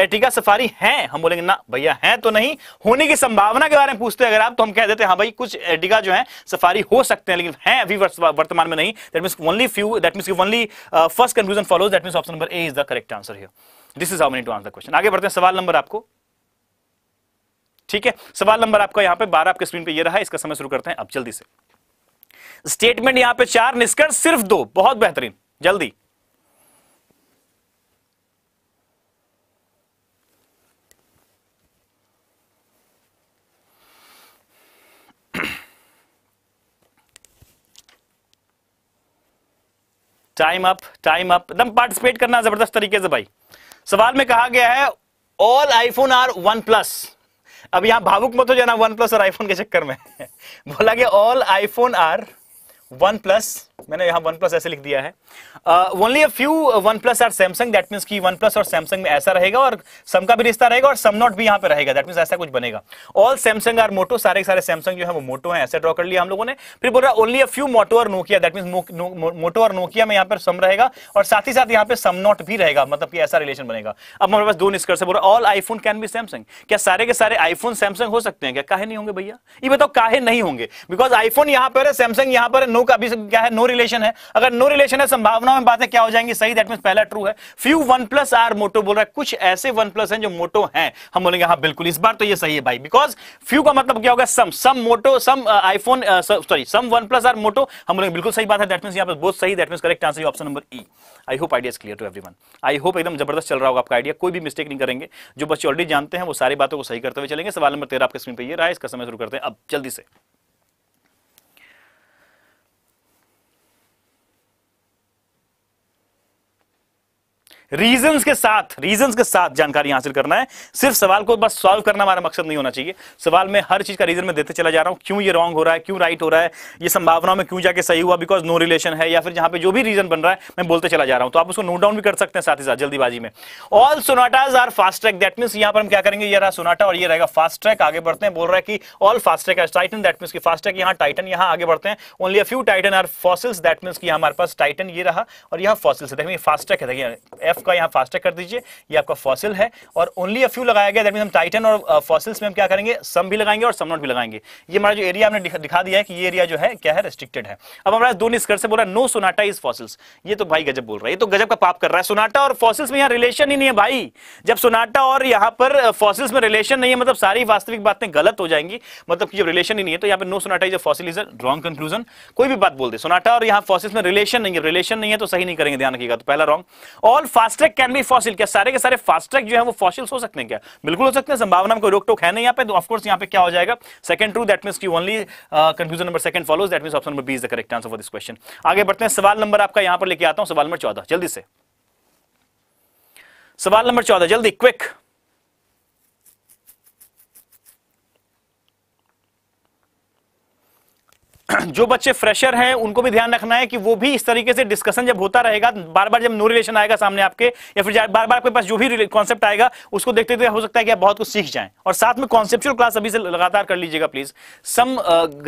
एटिगा सफारी है हम बोलेंगे ना भैया है तो नहीं होने की संभावना के बारे में पूछते हैं अगर आप तो हम कह देते हैं हाँ भाई कुछ एटिगा जो है सफारी हो सकते हैं लेकिन है अभी वर्तमान में नहीं that mean only few, that means if only uh, first conclusion follows, that means option number A is the correct answer here. This is how many to answer the question. aage badhte hain sawal number aapko theek hai sawal number aapka yahan pe 12 aapke screen pe ye raha iska samay shuru karte hain ab jaldi se statement यहाँ पे चार निष्कर्ष सिर्फ दो बहुत बेहतरीन जल्दी time up time up एकदम पार्टिसिपेट करना जबरदस्त तरीके से भाई सवाल में कहा गया है all iPhone are OnePlus अब यहां भावुक मत हो जाना वन प्लस और आईफोन के चक्कर में बोला गया all iPhone are OnePlus मैंने यहाँ वन प्लस ऐसे लिख दिया है only a few OnePlus are Samsung that means की वन प्लस और सैमसंग में ऐसा रहेगा और सम का भी रिश्ता रहेगा और सम नॉट भी यहाँ पे रहेगा दैट मीन्स ऐसा कुछ बनेगा ऑल सैमसंग आर मोटो सारे सारे सैमसंग जो है वो मोटो है ऐसे ड्रॉ कर लिया हम लोगों ने फिर बोल रहा ओनली अ फ्यू मोटो और नोकिया दैट मीन्स मोटो और नोकिया में यहाँ पर सम रहेगा और साथ ही साथ यहाँ पे सम नॉट भी रहेगा मतलब कि ऐसा रिलेशन बनेगा अब हमारे पास दो निष्कर्ष बोल रहा है all iPhone can be Samsung क्या सारे के सारे आईफोन सैमसंग हो सकते हैं क्या कहे नहीं होंगे भैया ये बताओ काहे नहीं होंगे बिकॉज आईफोन यहाँ पर है सैमसंग यहाँ पर है नो का भी क्या है नो रिलेशन है अगर नो रिलेशन है संभावना में बातें क्या हो जाएंगी सही दैट मीन पहला ट्रू है few OnePlus are Moto बोल रहा है कुछ ऐसे वन प्लस है जो मोटो है हम बोलेंगे हाँ बिल्कुल इस बार तो ये सही है भाई बिकॉज फ्यू का मतलब क्या होगा some some Moto some iPhone sorry some OnePlus are Moto हम बोलेंगे बिल्कुल सही बात है दैट मीन यहाँ पर बहुत सही that mean correct answer option number E I hope idea clear to everyone I hope एकदम जबरदस्त चल रहा होगा आपका आइडिया कोई भी मिस्टेक नहीं करेंगे जो बच्चे ऑलरेडी जानते हैं वो सारी बातों को सही करते हुए चलेंगे सवाल नंबर तेरह आपके स्क्रीन पर ये रहा है इसका समय शुरू करते हैं अब जल्दी से रीजंस के साथ रीजंस के साथ जानकारी हासिल करना है सिर्फ सवाल को बस सॉल्व करना हमारा मकसद नहीं होना चाहिए सवाल में हर चीज का रीजन में देते चला जा रहा हूं क्यों ये रॉन्ग हो रहा है क्यों राइट हो रहा है ये संभावनाओं में क्यों जाके सही हुआ बिकॉज नो रिलेशन है या फिर जहां पर जो भी रीजन बन रहा है मैं बोलते चला जा रहा हूं तो आप उसको नोट डाउन भी कर सकते हैं साथ ही साथ जल्दीबाजी में all Sonatas are Fastrack that mean यहां पर हम क्या करेंगे ये रहा सोनाटा और ये रहेगा फास्ट ट्रैक आगे बढ़ते हैं बोल रहा है कि all Fastrack Titan that mean की फास्ट ट्रैक यहाँ टाइटन यहाँ आगे बढ़ते हैं only a few Titan are Fossils that mean की हमारे पास टाइटन ये रहा और यहाँ फॉसिल्स है देखिए फास्ट ट्रैक है देखिए एफ एफ का यहाँ फास्टैग कर दीजिए ये आपका फॉसिल है और ओनली एफ यू लगाया गया दैट मीन हम टाइटन और फॉसिल्स uh, में हम क्या करेंगे सम भी लगाएंगे और सम नॉट भी लगाएंगे ये हमारा जो एरिया हमने दिखा दिया है कि ये एरिया जो है क्या है रेस्ट्रिक्टेड है अब हमारा दो निष्कर्ष से बोला नो सोनाटा इज फॉसिल्स ये तो भाई गजब बोल रहा है ये तो गजब का पाप कर रहा है सोनाटा और फॉसिल्स में यहाँ रिलेशन ही नहीं है भाई जब सोनाटा और यहाँ पर फॉसिल्स uh, में रिलेशन नहीं है मतलब सारी वास्तविक बातें गलत हो जाएंगी मतलब कि जब रिलेशन ही नहीं है तो यहाँ पर no Sonata is a Fossil is a wrong conclusion कोई भी बात बोल दे सोनाटा और यहाँ फॉसिल्स में रिलेशन नहीं है रिलेशन नहीं है तो सही नहीं करेंगे ध्यान रखिएगा तो पहला wrong all far Fastrack can be Fossil क्या सारे के सारे फास्ट ट्रैक जो है वो फॉसिल्स हो सकते हैं क्या बिल्कुल हो सकते हैं संभावना में कोई रोक टोक है नहीं यहाँ पे तो ऑफकोर्स यहाँ पे क्या हो जाएगा सेकंड ट्रू दैट मीन की only confusion number second follows that mean option number B is the correct answer for this question आगे बढ़ते हैं सवाल नंबर आपका यहां पर लेके आता हूं सवाल नंबर चौदह जल्दी से सवाल नंबर चौदह जल्दी क्विक जो बच्चे फ्रेशर हैं उनको भी ध्यान रखना है कि वो भी इस तरीके से डिस्कशन जब होता रहेगा बार बार जब नो रिलेशन आएगा सामने आपके या फिर बार बार आपके पास जो भी कॉन्सेप्ट आएगा उसको देखते देखते हो सकता है कि आप बहुत कुछ सीख जाएं और साथ में कॉन्सेप्चुअल क्लास अभी से लगातार कर लीजिएगा please some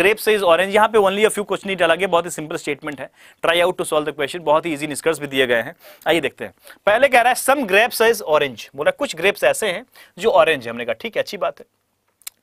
grapes is orange यहाँ पे ओनली अ फ्यू नहीं डाला गया बहुत ही सिंपल स्टेटमेंट है try out to solve the question बहुत ही ईजी निष्कर्ष भी दिए गए हैं आइए देखते हैं पहले कह रहा है सम ग्रेप्स इज ऑरेंज बोला कुछ ग्रेप्स ऐसे हैं जो ऑरेंज है हमने कहा ठीक है अच्छी बात है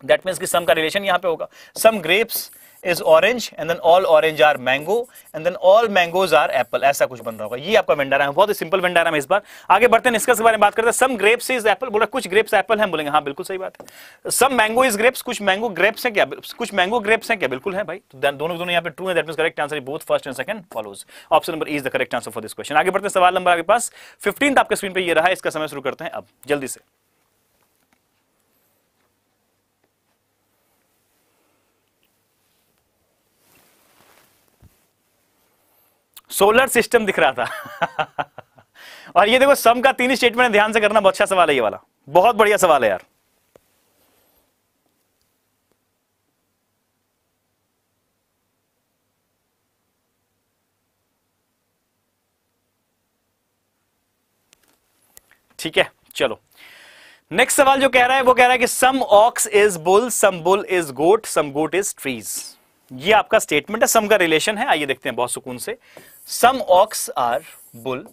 दैट मीन्स कि सम का रिलेशन यहाँ पे होगा some grapes is orange and then all orange are mango and then all mangoes are apple ऐसा कुछ बन रहा होगा ये आपका वेंडारा है बहुत ही सिंपल वेंडारा है इस बार आगे बढ़ते हैं इसका बारे में बात करते हैं सम ग्रेप्स इज एप्पल बोला कुछ ग्रेप्स एप्पल है बोलेंगे हाँ बिल्कुल सही बात है सम मैंगो इज ग्रेप्स कुछ मैंगो ग्रेप्स है क्या कुछ मैंगो ग्रेप्स है क्या बिल्कुल है भाई तो दोनों दोनों यहाँ पे टू है that mean correct answer both first and second follows option number is the correct answer for this question आगे बढ़ते हैं सवाल नंबर आपके पास फिफ्टीन आपके स्क्रीन पर यह रहा है इसका समय शुरू करते हैं अब जल्दी से सोलर सिस्टम दिख रहा था और ये देखो सम का तीन स्टेटमेंट ध्यान से करना बहुत अच्छा सवाल है ये वाला बहुत बढ़िया सवाल है यार ठीक है चलो नेक्स्ट सवाल जो कह रहा है वो कह रहा है कि some ox is bull some bull is goat some goat is trees ये आपका स्टेटमेंट है सम का रिलेशन है आइए देखते हैं बहुत सुकून से Some ox are bull,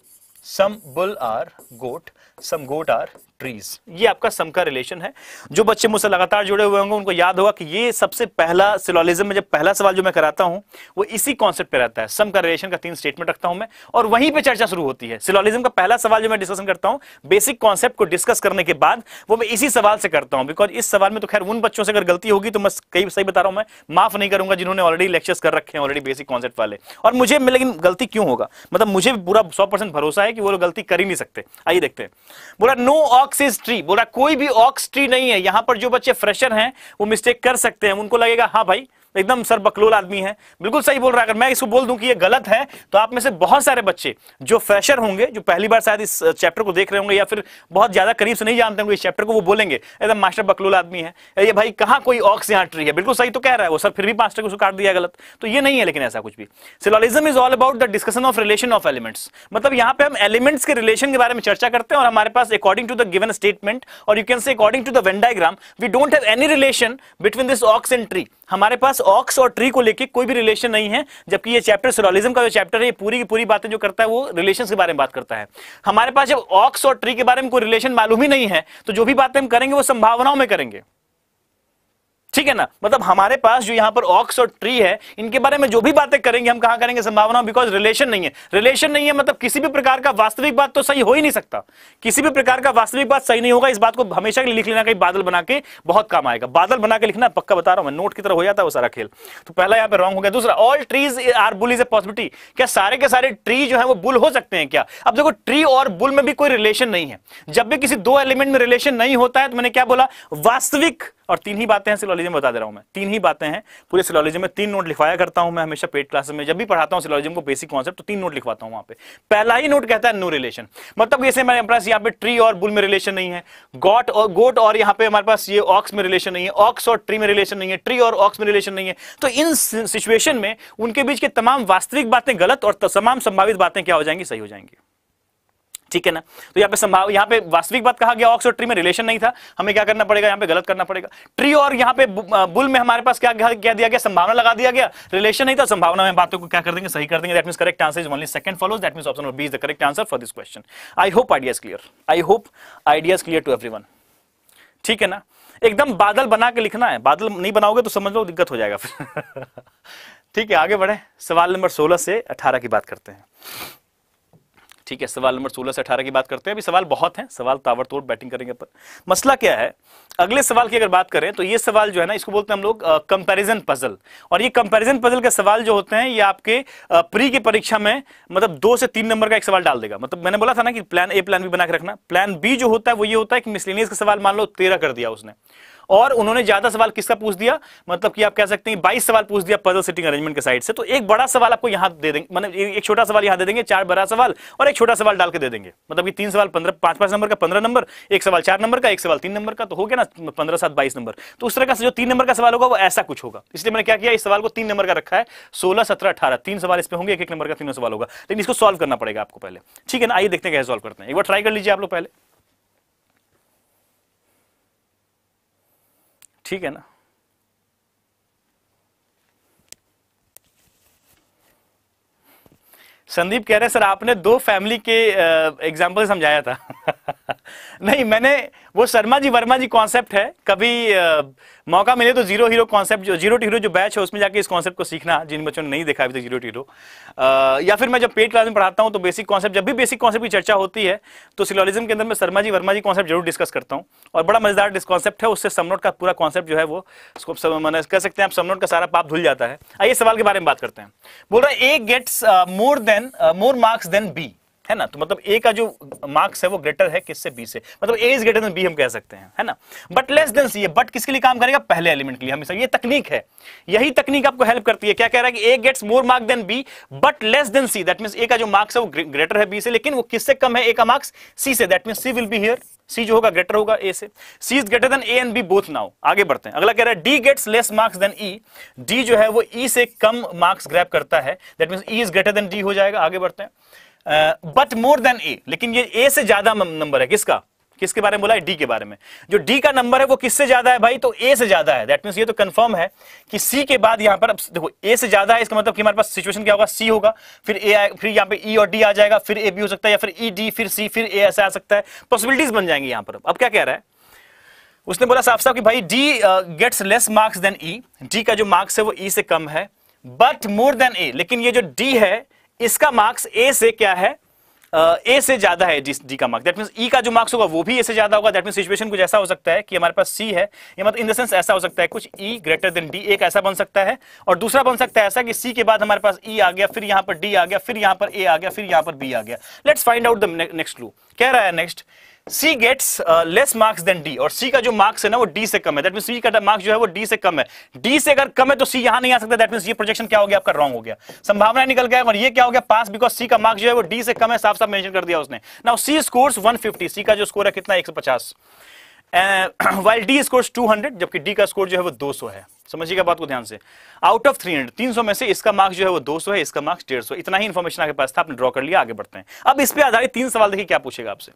some bull are goat, some goat are trees ये आपका सम का रिलेशन है जो बच्चे मुझसे लगातार जुड़े हुए होंगे उनको याद होगा कि ये सबसे पहला सिलोलिज्म में जब पहला सवाल जो मैं कराता हूं वो इसी कॉन्सेप्ट पे रहता है सम का रिलेशन का तीन स्टेटमेंट रखता हूं मैं और वहीं पे चर्चा शुरू होती है सिलोलिज्म का पहला सवाल जो मैं डिस्कशन करता हूं बेसिक कॉन्सेप्ट को डिस्कस करने के बाद वो मैं इसी सवाल से करता हूं बिकॉज इस सवाल में तो खैर उन बच्चों से अगर गलती होगी तो मैं कई सही बता रहा हूं मैं माफ नहीं करूंगा जिन्होंने ऑलरेडी लेक्चर्स कर रखे हैं ऑलरेडी बेसिक कॉन्सेप्ट वाले और मुझे लेकिन गलती क्यों होगा मतलब मुझे पूरा सौ भरोसा है कि वो लोग गलती कर ही नहीं सकते आइए देखते हैं बोला नो ऑक्स इज ट्री बोला कोई भी ऑक्स ट्री नहीं है यहां पर जो बच्चे फ्रेशर हैं वो मिस्टेक कर सकते हैं उनको लगेगा हाँ भाई एकदम सर बकलोल आदमी है बिल्कुल सही बोल रहा है अगर मैं इसको बोल दूं कि ये गलत है तो आप में से बहुत सारे बच्चे जो फ्रेशर होंगे जो पहली बार शायद इस चैप्टर को देख रहे होंगे या फिर बहुत ज्यादा करीब से नहीं जानते होंगे इस चैप्टर को वो बोलेंगे एकदम मास्टर बकलोल आदमी है ये भाई कहाँ कोई ऑक्स यहाँ ट्री है बिल्कुल सही तो कह रहा है वो सर फिर भी मास्टर को उसको काट दिया गलत तो ये नहीं है लेकिन ऐसा कुछ भी syllogism is all about the discussion of relation of elements मतलब यहाँ पे हम एलिमेंट्स के रिलेशन के बारे में चर्चा करते हैं और हमारे पास according to the given statement और you can say according to the Venn diagram we don't have any relation between this ox and tree हमारे पास ऑक्स और ट्री को लेकर कोई भी रिलेशन नहीं है जबकि ये चैप्टर सोलॉलिज्म का जो चैप्टर है ये पूरी की पूरी बातें जो करता है वो रिलेशन के बारे में बात करता है हमारे पास जब ऑक्स और ट्री के बारे में कोई रिलेशन मालूम ही नहीं है तो जो भी बातें हम करेंगे वो संभावनाओं में करेंगे ठीक है ना मतलब हमारे पास जो यहां पर ऑक्स और ट्री है इनके बारे में जो भी बातें करेंगे हम कहा करेंगे संभावना बिकॉज रिलेशन नहीं है रिलेशन नहीं है मतलब किसी भी प्रकार का वास्तविक बात तो सही हो ही नहीं सकता किसी भी प्रकार का वास्तविक बात सही नहीं होगा इस बात को हमेशा के लिए लिख लेना कहीं बादल बना के बहुत काम आएगा बादल बना के लिखना पक्का बता रहा हूं मैं नोट की तरह हो जाता है वो सारा खेल तो पहला यहाँ पे रॉन्ग हो गया दूसरा all trees are bull is a possibility क्या सारे के सारे ट्री जो है वो बुल हो सकते हैं क्या अब देखो ट्री और बुल में भी कोई रिलेशन नहीं है जब भी किसी दो एलिमेंट में रिलेशन नहीं होता है तो मैंने क्या बोला वास्तविक और तीन ही बातें हैं सिलोजिज्म बता दे रहा हूं मैं तीन ही बातें हैं पूरे सिलोलॉजी में तीन नोट लिखवाया करता हूं मैं हमेशा पेड क्लास में जब भी पढ़ाता हूं सिलोलॉजी को बेसिक कॉन्सेप्ट तो तीन नोट लिखवाता हूं वहां पे पहला ही नोट कहता है नो रिलेशन मतलब जैसे हमारे पास यहाँ पे ट्री और बुल में रिलेशन नहीं है गॉट और गोट और यहाँ पे हमारे पास ये ऑक्स में रिलेशन नहीं है ऑक्स और ट्री में रिलेशन नहीं है ट्री और ऑक्स में रिलेशन नहीं है तो इन सिचुएशन में उनके बीच के तमाम वास्तविक बातें गलत और तमाम संभावित बातें क्या हो जाएंगी सही हो जाएंगी ठीक है ना तो यहाँ पे संभाव यहाँ पे वास्तविक बात कहा गया ऑक्स और ट्री में रिलेशन नहीं था हमें क्या करना पड़ेगा यहाँ पे गलत करना पड़ेगा ट्री और यहाँ पे बुल में हमारे पास क्या क्या दिया गया संभावना लगा दिया गया रिलेशन नहीं था संभावना में बातों को क्या कर देंगे सही कर देंगे correct answer is only second follows that means option B is the correct answer for this question I hope ideas clear I hope ideas clear to every ठीक है ना एकदम बादल बना के लिखना है बादल नहीं बनाओगे तो समझ लो दिक्कत हो जाएगा फिर ठीक है आगे बढ़े सवाल नंबर सोलह से अठारह की बात करते हैं ठीक है सवाल नंबर सोलह से अठारह की बात करते हैं अभी सवाल बहुत हैं सवाल तोड़ बैटिंग करेंगे पर मसला क्या है अगले सवाल की अगर बात करें तो ये सवाल जो है ना इसको बोलते हैं हम लोग कंपैरिजन पजल और ये कंपैरिजन पजल के सवाल जो होते हैं ये आपके प्री की परीक्षा में मतलब दो से तीन नंबर का एक सवाल डाल देगा मतलब मैंने बोला था ना कि प्लान ए प्लान बी बना के रखना प्लान बी जो होता है वो ये होता है कि मिसलिनियस का सवाल मान लो तेरह कर दिया उसने और उन्होंने ज्यादा सवाल किसका पूछ दिया मतलब कि आप कह सकते हैं बाईस सवाल पूछ दिया पजल सिटिंग अरेंजमेंट के साइड से तो एक बड़ा सवाल आपको यहाँ दे देंगे मतलब एक छोटा सवाल यहाँ दे देंगे चार बड़ा सवाल और एक छोटा सवाल डाल के दे देंगे मतलब कि तीन सवाल पंद्रह पांच पांच नंबर का पंद्रह नंबर एक सवाल चार नंबर का एक सवाल तीन नंबर का तो हो गया ना पंद्रह सात बाईस नंबर तो उस तरह का जो तीन नंबर का सवाल होगा वो ऐसा कुछ होगा इसलिए मैंने क्या किया इस सवाल को तीन नंबर का रखा है सोलह सत्रह अठारह तीन सवाल इस पर होंगे एक एक नंबर का तीनों सवाल होगा लेकिन इसको सॉल्व करना पड़ेगा आपको पहले ठीक है ना आइए देखते हैं कैसे सॉल्व करते हैं एक बार ट्राई कर लीजिए आप लोग पहले ठीक है ना संदीप कह रहे हैं सर आपने दो फैमिली के एग्जाम्पल समझाया था नहीं मैंने वो शर्मा जी वर्मा जी कॉन्सेप्ट है कभी आ, मौका मिले तो जीरो हीरो कॉन्सेप्ट जो जीरो हीरो जो बैच है उसमें जाके इस कॉन्सेप्ट को सीखना जिन बच्चों ने नहीं देखा अभी तक जीरो टू हीरो या फिर मैं जब पेट क्लास में पढ़ाता हूँ तो बेसिक कॉन्सेप्ट जब भी बेसिक कॉन्सेप्ट की चर्चा होती है तो सिलोलिज्म के अंदर मैं शर्मा जी वर्मा जी कॉन्सेप्ट जरूर डिस्कस करता हूँ और बड़ा मजेदार डिस्कॉन्सेप्ट है उससे समनोट का पूरा कॉन्सेप्ट जो है वो उसको मैंने कह सकते हैं आप समनोट का सारा पाप धुल जाता है आइए सवाल के बारे में बात करते हैं बोल रहे है A gets more than more marks than B है ना तो मतलब ए का जो मार्क्स है वो ग्रेटर है किससे बी से मतलब A is greater than B हम कह सकते हैं है ना but less than C but किसके लिए काम करेगा पहले एलिमेंट के लिए हमेशा ये तकनीक है यही तकनीक आपको हेल्प करती है क्या कह रहा है कि A gets more mark than B but less than C that mean A का जो मार्क्स है वो ग्रेटर है बी से लेकिन वो किससे कम है ए का मार्क्स सी से that mean C will be here C जो होगा ग्रेटर होगा ए से C is greater than A and B both now आगे बढ़ते हैं अगला कह रहा है D gets less marks than E D जो है वो ई e से कम मार्क्स ग्रैप करता है that mean E is greater than D हो जाएगा आगे बढ़ते हैं बट मोर देन ए लेकिन ये ए से ज्यादा नंबर है किसका किसके बारे में बोला है डी के बारे में जो डी का नंबर है वो किससे ज्यादा है भाई तो ए से ज्यादा है दैट मीन ये तो कंफर्म है कि सी के बाद यहां पर देखो ए से ज्यादा है इसका मतलब कि हमारे पास सिचुएशन क्या होगा सी होगा फिर ए आए फिर यहां पे ई e और डी आ जाएगा फिर ए भी हो सकता है या फिर ई e, डी फिर सी फिर ए ऐसे आ सकता है पॉसिबिलिटीज बन जाएंगी यहां पर अब क्या कह रहा है उसने बोला साफ साफ कि भाई D gets less marks than E D का जो मार्क्स है वो ई e से कम है बट मोर देन ए लेकिन ये जो डी है इसका मार्क्स ए से क्या है ए से ज्यादा है डी का मार्क्स दैट मीन ई का जो मार्क्स होगा वो भी ए से ज्यादा होगा दैट मीन सिचुएशन कुछ ऐसा हो सकता है कि हमारे पास सी है या मतलब इन द सेंस ऐसा हो सकता है कुछ ई ग्रेटर देन डी एक ऐसा बन सकता है और दूसरा बन सकता है ऐसा कि सी के बाद हमारे पास ई e आ गया फिर यहां पर डी आ गया फिर यहां पर ए आ गया फिर यहां पर बी आ गया let's find out the next clue कह रहा है next C gets less marks than D और सी का जो मार्क्स है ना वो डी से कम है दैट मीन सी का मार्क्स जो है वो डी से कम है डी से अगर कम है तो सी यहां नहीं आ सकता दैट मीन ये प्रोजेक्शन क्या हो गया आपका रॉन्ग हो गया संभावना निकल गया और ये क्या हो गया पास बिकॉज सी का मार्क्स जो है वो डी से कम है साफ साफ मेंशन कर दिया उसने नाउ सी स्कोर्स 150 सी का जो स्कोर है कितना 150 वाइल डी स्कोर 200 जबकि डी का स्कोर जो है वो 200 है समझिएगा बात को ध्यान से आउट ऑफ 300 300 में से इसका मार्क्स जो है वो 200 है इसका मार्क्स 150 इतना ही इन्फॉर्मेशन आपके पास था आपने ड्रॉ कर लिया आगे बढ़ते हैं अब इस पे आधारित तीन सवाल देखिए क्या पूछेगा आपसे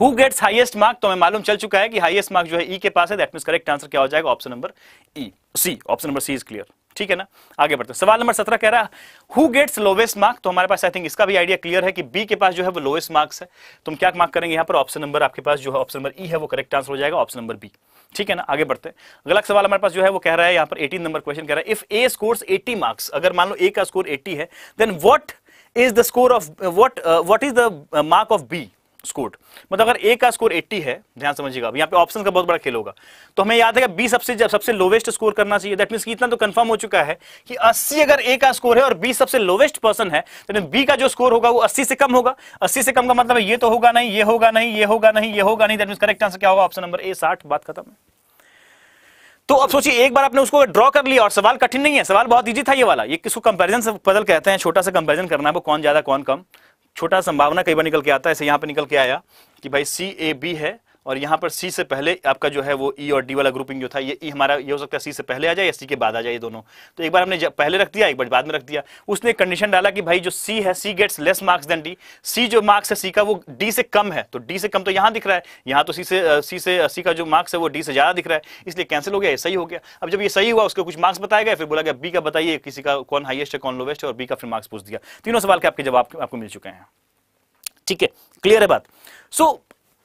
हु गेट्स हाइएस्ट मार्क तो हमें मालूम चल चुका है कि हाइएस्ट मार्क जो है ई e के पास है दैट मीन करेक्ट आंसर क्या हो जाएगा option number E C option number C is clear ठीक है ना आगे बढ़ते सवाल नंबर सत्रह कह रहा हु गेट्स लोवेस्ट मार्क तो हमारे पास आई थिंक इसका भी आइडिया क्लियर है कि बी के पास जो है वो लोवेस्ट मार्क्स है तुम क्या मार्क करेंगे यहाँ पर ऑप्शन नंबर आपके पास जो है ऑप्शन नंबर ई है वो करेक्ट आंसर हो जाएगा ऑप्शन नंबर बी ठीक है ना आगे बढ़ते हैं सवाल हमारे पास जो है वो कह रहा है यहाँ पर एटीन नंबर क्वेश्चन कह रहा है if A scores eighty marks अगर मान लो ए का स्कोर एट्टी है then what is the score of what what is the mark of B score मतलब अगर ए का स्कोर 80 है ध्यान समझिएगा अब यहाँ पे ऑप्शन का बहुत बड़ा खेल होगा तो हमें याद है कि बी सबसे जब सबसे लोवेस्ट स्कोर करना चाहिए दैट मीन इतना तो कंफर्म हो चुका है कि 80 अगर ए का स्कोर है और बी सबसे लोवेस्ट पर्सन है तो बी का जो स्कोर होगा वो 80 से कम होगा अस्सी से कम का मतलब ये तो होगा नहीं ये होगा नहीं ये होगा नहीं ये होगा नहीं दैट मीन करेक्ट आंसर क्या होगा ऑप्शन नंबर ए साठ बात खत्म है तो अब सोचिए एक बार आपने उसको ड्रॉ कर लिया और सवाल कठिन नहीं है सवाल बहुत ईजी था ये वाला ये किसको कंपैरिजन से बदल कहते हैं छोटा सा कंपैरिजन करना है वो कौन ज्यादा कौन कम छोटा संभावना कई बार निकल के आता है ऐसे यहाँ पे निकल के आया कि भाई सी ए बी है और यहाँ पर सी से पहले आपका जो है वो ई e और डी वाला ग्रुपिंग जो था ये ई e हमारा ये हो सकता है सी से पहले आ जाए या सी के बाद आ जाए दोनों तो एक बार हमने पहले रख दिया एक बार बाद में रख दिया उसने कंडीशन डाला कि भाई जो सी है C gets less marks than D C जो मार्क्स है सी का वो डी से कम है तो डी से कम तो यहाँ दिख रहा है यहाँ तो सी से सी से सी का जो मार्क्स है वो डी से ज़्यादा दिख रहा है इसलिए कैंसिल हो गया सही हो गया अब जब ये सही हुआ उसके कुछ मार्क्स बताया गया फिर बोला गया बी का बताइए किसी का कौन हाइएस्ट है कौन लोवेस्ट है और बी का फिर मार्क्स पूछ दिया तीनों सवाल के आपके जवाब आपको मिल चुके हैं ठीक है क्लियर है बात so so,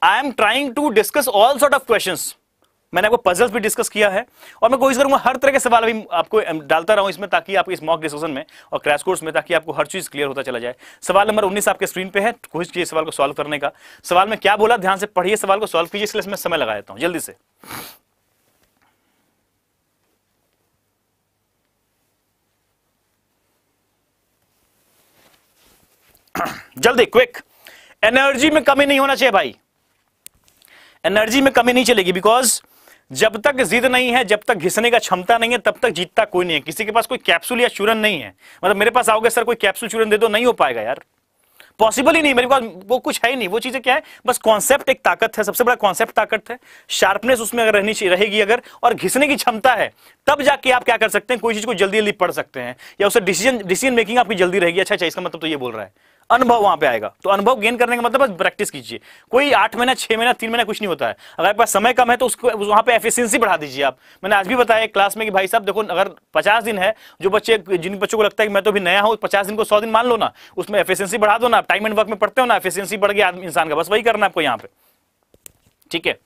I am trying to discuss all sort of question मैंने आपको पजल्स भी डिस्कस किया है और मैं कोशिश करूंगा हर तरह के सवाल अभी आपको डालता रहा हूं इसमें ताकि आप इस मॉक डिस्कशन में और क्रैश कोर्स में ताकि आपको हर चीज क्लियर होता चला जाए सवाल नंबर 19 आपके स्क्रीन पे है कोशिश कीजिए सवाल को सॉल्व करने का सवाल में क्या बोला ध्यान से पढ़िए सवाल को सॉल्व कीजिए इसलिए इसमें समय लगा देता हूं जल्दी से जल्दी क्विक एनर्जी में कमी नहीं होना चाहिए भाई एनर्जी में कमी नहीं चलेगी बिकॉज जब तक जिद नहीं है जब तक घिसने का क्षमता नहीं है तब तक जीतता कोई नहीं है किसी के पास कोई कैप्सूल या चूरन नहीं है मतलब मेरे पास आओगे सर कोई कैप्सूल चूरन दे दो नहीं हो पाएगा यार पॉसिबल ही नहीं मेरे पास वो कुछ है ही नहीं वो चीजें क्या है बस कॉन्सेप्ट एक ताकत है सबसे बड़ा कॉन्सेप्ट ताकत है शार्पनेस उसमें अगर रहनी चाहिए रहेगी अगर और घिसने की क्षमता है तब जाके आप क्या कर सकते हैं कोई चीज को जल्दी जल्दी पढ़ सकते हैं या उससे डिसीजन डिसीजन मेकिंग आपकी जल्दी रहेगी अच्छा अच्छा इसका मतलब तो ये बोल रहा है अनुभव वहां पे आएगा तो अनुभव गेन करने का मतलब बस प्रैक्टिस कीजिए कोई आठ महीना छह महीना तीन महीना कुछ नहीं होता है अगर आपका समय कम है तो उसको वहां पे एफिशिएंसी बढ़ा दीजिए आप मैंने आज भी बताया क्लास में कि भाई साहब देखो अगर पचास दिन है जो बच्चे जिन बच्चों को लगता है कि मैं तो भी नया हूं पचास दिन को सौ दिन मान लो ना उसमें एफिशियंसी बढ़ा दो ना टाइम एंड वर्क में पढ़ते हो ना एफिशियंसी बढ़ गया इंसान का बस वही करना आपको यहाँ पे ठीक है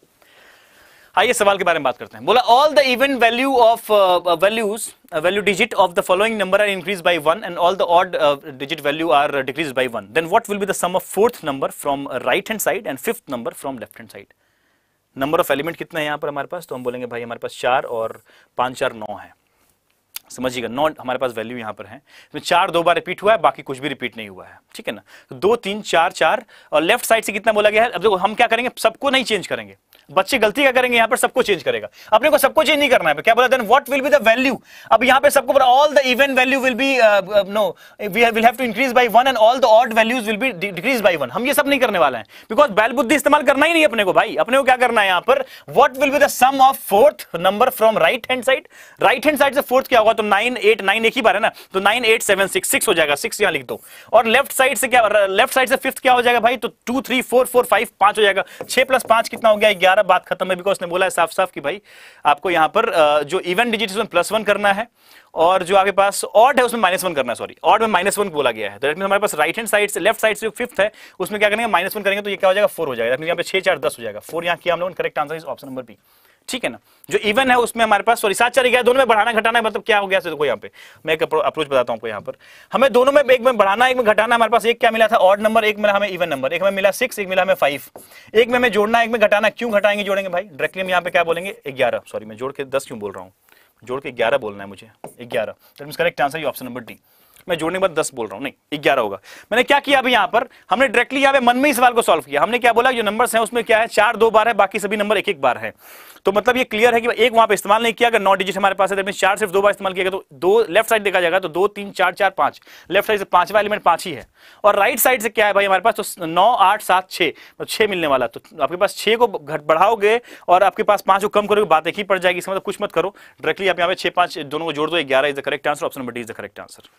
आइए सवाल के बारे में बात करते हैं बोला all the even value of values value digit of the following number are increase by one and all the odd digit value are decrease by one then what will be the sum of fourth number from right hand side and fifth number from left hand side number of element कितना है यहाँ पर हमारे पास तो हम बोलेंगे भाई हमारे पास चार और पाँच चार नौ है समझिएगा नौ हमारे पास वैल्यू यहाँ पर है तो चार दो बार रिपीट हुआ है बाकी कुछ भी रिपीट नहीं हुआ है ठीक है ना तो दो तीन चार चार और लेफ्ट साइड से कितना बोला गया है अब देखो हम क्या करेंगे सबको नहीं चेंज करेंगे बच्चे गलती क्या करेंगे यहां पर सबको चेंज करेगा अपने को सबको चेंज नहीं करना है क्या बोला then what will be the value अब यहां पे सबको बोला all the even value will be no we will have to increase by one and all the odd values will be decrease by one हम ये सब नहीं करने वाले हैं बिकॉज बैल बुद्धि इस्तेमाल करना ही नहीं अपने को भाई अपने को क्या करना है यहां पर what will be the sum of fourth number from right hand side right hand side से फोर्थ क्या होगा तो नाइन एट नाइन एक ही बार है ना तो nine eight seven six six हो जाएगा सिक्स यहां लिख दो और लेफ्ट साइड से क्या लेफ्ट साइड से फिफ्थ क्या हो जाएगा भाई तो two three four four five पांच हो जाएगा छह प्लस पांच कितना हो गया ग्यारह हमारा बात खत्म है बिकॉज ने बोला है साफ साफ कि भाई आपको यहाँ पर जो इवन डिजिट उसमें प्लस वन करना है और जो आपके पास ऑड है उसमें माइनस वन करना है सॉरी ऑड में माइनस वन बोला गया है तो लेकिन हमारे पास राइट हैंड साइड से लेफ्ट साइड से जो फिफ्थ है उसमें क्या करेंगे माइनस वन करेंगे तो ये क्या हो जाएगा फोर हो जाएगा यहाँ पे छह चार दस हो जाएगा फोर यहाँ किया हम लोग करेक्ट आंसर इस ऑप्शन नंबर बी ठीक है ना जो इवन है उसमें हमारे पास सॉरी सात चार ग्यारह दोनों में बढ़ाना घटाना मतलब क्या हो गया देखो तो यहाँ पे मैं एक अप्रोच बताता हूँ आपको यहाँ पर हमें दोनों में एक में बढ़ाना एक में घटाना हमारे पास एक क्या मिला था ऑड नंबर एक मिला हमें इवन नंबर एक में मिला सिक्स एक मिला हमें फाइव एक में हमें जोड़ना एक में घटाना क्यों घटाएंगे जोड़ेंगे भाई डायरेक्टली हम यहाँ पे क्या बोलेंगे ग्यारह सॉरी मैं जोड़ के दस क्यों बोल रहा हूँ जोड़ के ग्यारह बोलना है मुझे ग्यारह correct answer option number D मैं जोड़ने के बाद दस बोल रहा हूँ नहीं ग्यारह होगा मैंने क्या किया अभी यहाँ पर हमने डायरेक्टली यहाँ पे मन में ही सवाल को सॉल्व किया हमने क्या बोला जो नंबर्स हैं उसमें क्या है चार दो बार है बाकी सभी नंबर एक एक बार है तो मतलब ये क्लियर है कि एक वहां पे इस्तेमाल नहीं किया अगर नौ डिजिट हमारे पास है तो चार सिर्फ दो बार इस्तेमाल किया गया तो दो लेफ्ट साइड देखा जाएगा तो दो तीन चार चार पांच लेफ्ट साइड से पांचवा एलिमेंट पांच ही है और राइट साइड से क्या है भाई हमारे पास तो नौ आठ सात छह तो मिलने वाला तो आपके पास छह को घट बढ़ाओगे और आपके पास पांच को कम करोगे बात एक ही पड़ जाएगी इसमें मतलब कुछ मत करो डायरेक्टली आप यहाँ पे छह पांच दोनों को जोड़ दो ग्यारह is the correct answer option number D is the correct answer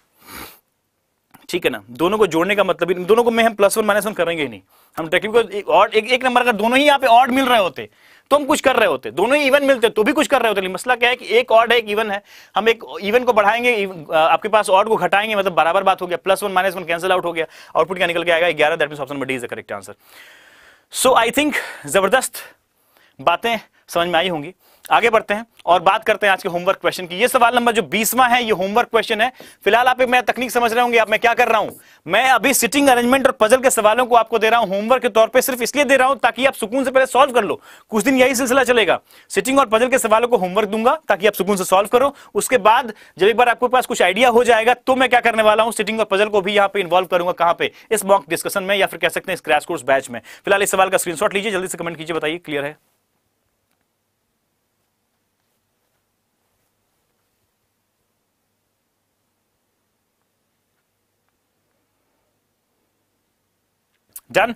ठीक है ना दोनों को जोड़ने का मतलब दोनों को में हम प्लस वन माइनस वन करेंगे ही नहीं हम ट्रैकिंग को एक और एक, एक नंबर का दोनों ही यहाँ पे ऑड मिल रहे होते तो हम कुछ कर रहे होते दोनों ही इवन मिलते तो भी कुछ कर रहे होते लेकिन मसला क्या है कि एक ऑड है एक इवन है हम एक इवन को बढ़ाएंगे आपके पास ऑड को घटाएंगे मतलब बराबर बात हो गया plus one minus one cancel out हो गया आउटपुट क्या निकल के आएगा ग्यारह that mean option number D is the correct answer so I think जबरदस्त बातें समझ में आई होंगी आगे बढ़ते हैं और बात करते हैं आज के होमवर्क क्वेश्चन की ये सवाल नंबर जो बीसवा है ये होमवर्क क्वेश्चन है फिलहाल आप मैं तकनीक समझ रहे होंगे आप मैं क्या कर रहा हूं मैं अभी सिटिंग अरेंजमेंट और पजल के सवालों को आपको दे रहा हूं होमवर्क के तौर पे सिर्फ इसलिए दे रहा हूं ताकि आप सुकून से पहले सॉल्व कर लो कुछ दिन यही सिलसिला चलेगा सिटिंग और पजल के सवालों को होमवर्क दूंगा ताकि आप सुकून से सॉल्व करो उसके बाद जब एक बार आपके पास कुछ आइडिया हो जाएगा तो मैं क्या करने वाला हूँ सिटिंग और पजल को भी यहाँ पे इन्वॉल्व करूंगा कहां पे इस मॉक डिस्कशन में या फिर कह सकते हैं इस क्रैश कोर्स बैच में फिलहाल इस सवाल का स्क्रीन लीजिए जल्दी से कमेंट कीजिए बताइए क्लियर है डन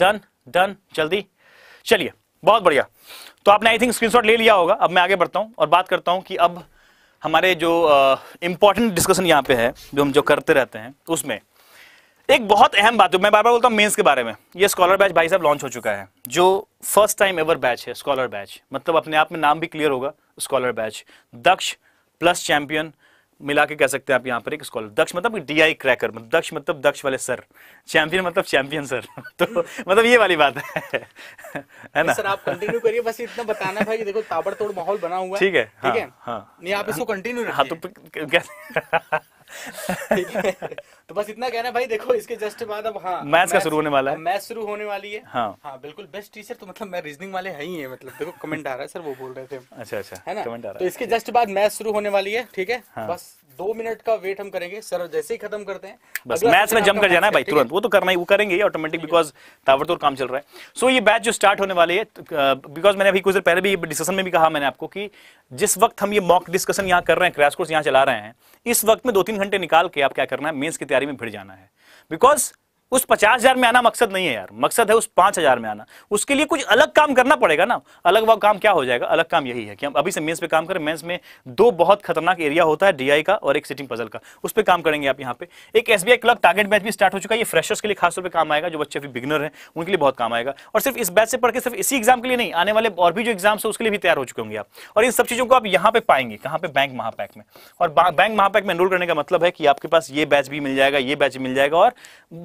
डन डन जल्दी चलिए बहुत बढ़िया तो आपने आई थिंक स्क्रीनशॉट ले लिया होगा अब मैं आगे बढ़ता हूँ और बात करता हूँ कि अब हमारे जो इंपॉर्टेंट डिस्कशन यहाँ पे है जो हम जो करते रहते हैं उसमें एक बहुत अहम बात है मैं बार बार बोलता हूँ मेंस के बारे में ये स्कॉलर बैच भाई साहब लॉन्च हो चुका है जो फर्स्ट टाइम एवर बैच है स्कॉलर बैच मतलब अपने आप में नाम भी क्लियर होगा scholar batch Daksh plus champion मिला के कह सकते हैं आप यहाँ पर एक स्कॉलर दक्ष मतलब डी आई क्रैकर मतलब दक्ष मतलब दक्ष वाले सर चैंपियन मतलब चैंपियन सर तो मतलब ये वाली बात है है ना सर आप कंटिन्यू करिए बस इतना बताना था कि देखो ताबड़तोड़ माहौल बना हुआ है ठीक है ठीक हाँ, है हाँ, नहीं आप इसको कंटिन्यू हाँ तो कैसे तो बस इतना कहना भाई देखो इसके जस्ट बाद अब हाँ मैथ्स का शुरू होने वाला है मैथ्स शुरू होने वाली है हाँ हाँ बिल्कुल बेस्ट टीचर तो मतलब मैं रीजनिंग वाले है ही है मतलब देखो कमेंट आ रहा है सर वो बोल रहे थे अच्छा अच्छा है ना कमेंट आ रहा तो है तो इसके जस्ट बाद मैथ शुरू होने वाली है ठीक है हाँ। बस दो मिनट का वेट हम करेंगे सर जैसे ही खत्म करते हैं बस मैथ्स में जम कर जाना है भाई तुरंत वो तो करना ही वो करेंगे ही ऑटोमेटिक बिकॉज ताबड़तोड़ काम चल रहा है सो so, ये बैच जो स्टार्ट होने वाली है बिकॉज तो, uh, मैंने अभी कुछ देर पहले भी डिस्कशन में भी कहा मैंने आपको कि जिस वक्त हम ये मॉक डिस्कशन यहाँ कर रहे हैं क्रैश कोर्स यहाँ चला रहे हैं इस वक्त में दो तीन घंटे निकाल के आप क्या करना है मेन्स की तैयारी में भिड़ जाना है बिकॉज उस पचास हजार में आना मकसद नहीं है यार मकसद है उस पांच हजार में आना उसके लिए कुछ अलग काम करना पड़ेगा ना अलग वह काम क्या हो जाएगा अलग काम यही है कि हम अभी से मेंस पे काम करें मेंस में दो बहुत खतरनाक एरिया होता है डीआई का और एक सिटिंग पजल का उस पर काम करेंगे आप यहाँ पे एक S B club target batch भी स्टार्ट हो चुका है ये फ्रेशर्स के लिए खासतौर पर काम आएगा जो बच्चे अभी बिगनर है उनके लिए बहुत काम आएगा और सिर्फ इस बैच से पढ़ के सिर्फ इसी एग्जाम के लिए नहीं आने वाले और भी जो एग्जाम्स है उसके लिए भी तैयार हो चुके होंगे आप और इन सब चीजों को आप यहाँ पे पाएंगे कहाँ पे बैंक महापैक में और बैंक महापैक में एनरोल करने का मतलब है कि आपके पास ये बैच भी मिल जाएगा ये बैच मिल जाएगा और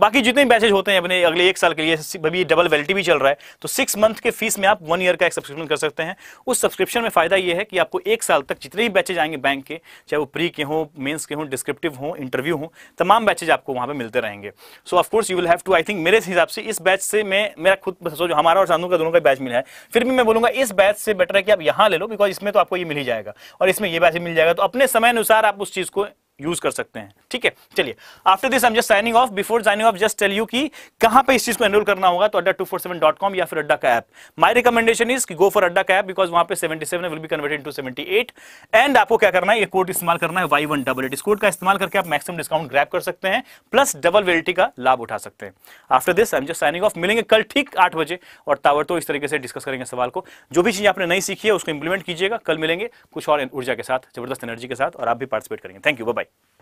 बाकी जितने बैचेज होते हैं अपने अगले एक साल के लिए अभी डबल वैलिटी भी चल रहा है तो सिक्स मंथ के फीस में आप वन ईयर का एक सब्सक्रिप्शन कर सकते हैं उस सब्सक्रिप्शन में फायदा यह है कि आपको एक साल तक जितने भी बैचेज आएंगे बैंक के चाहे वो प्री के हों मेन्स के हों डिस्क्रिप्टिव हों इंटरव्यू हों तमाम बैचेज आपको वहाँ पर मिलते रहेंगे so of course you will have to I think मेरे हिसाब से इस बैच से मैं मेरा खुद सोचो हमारा और सानू का दोनों का बैच मिला है फिर भी मैं बोलूँगा इस बैच से बेटर है कि आप यहाँ ले लो बिकॉज इसमें तो आपको ये मिल ही जाएगा और इसमें यह बैच मिल जाएगा तो अपने समय अनुसार आप उस चीज़ को यूज कर सकते हैं ठीक है चलिए आफ्टर दिस हम just signing off before signing off just tell you कि कहां पे इस चीज को एनरोल करना होगा तो Adda two four seven dot com या फिर अड्डा का app my recommendation is go for Adda का ऐप बिकॉज वहां पे 77 will be converted to 78 and आपको क्या करना है ये कोड इस्तेमाल करना है वाई वन डबल एट इस कोड का इस्तेमाल करके आप मैक्सिमम डिस्काउंट ग्रैप कर सकते हैं प्लस डबल वेल्टी का लाभ उठा सकते हैं आफ्टर दिस हम जस्ट साइनिंग ऑफ मिलेंगे कल ठीक आठ बजे और तावर तो इस तरीके से डिस्कस करेंगे सवाल को जो भी चीज आपने नई सीखी है उसको इंप्लीमेंट कीजिएगा कल मिलेंगे कुछ और ऊर्जा के साथ जबरदस्त एनर्जी के साथ और आप भी पार्टिसिपेट करेंगे थैंक यू बाय い。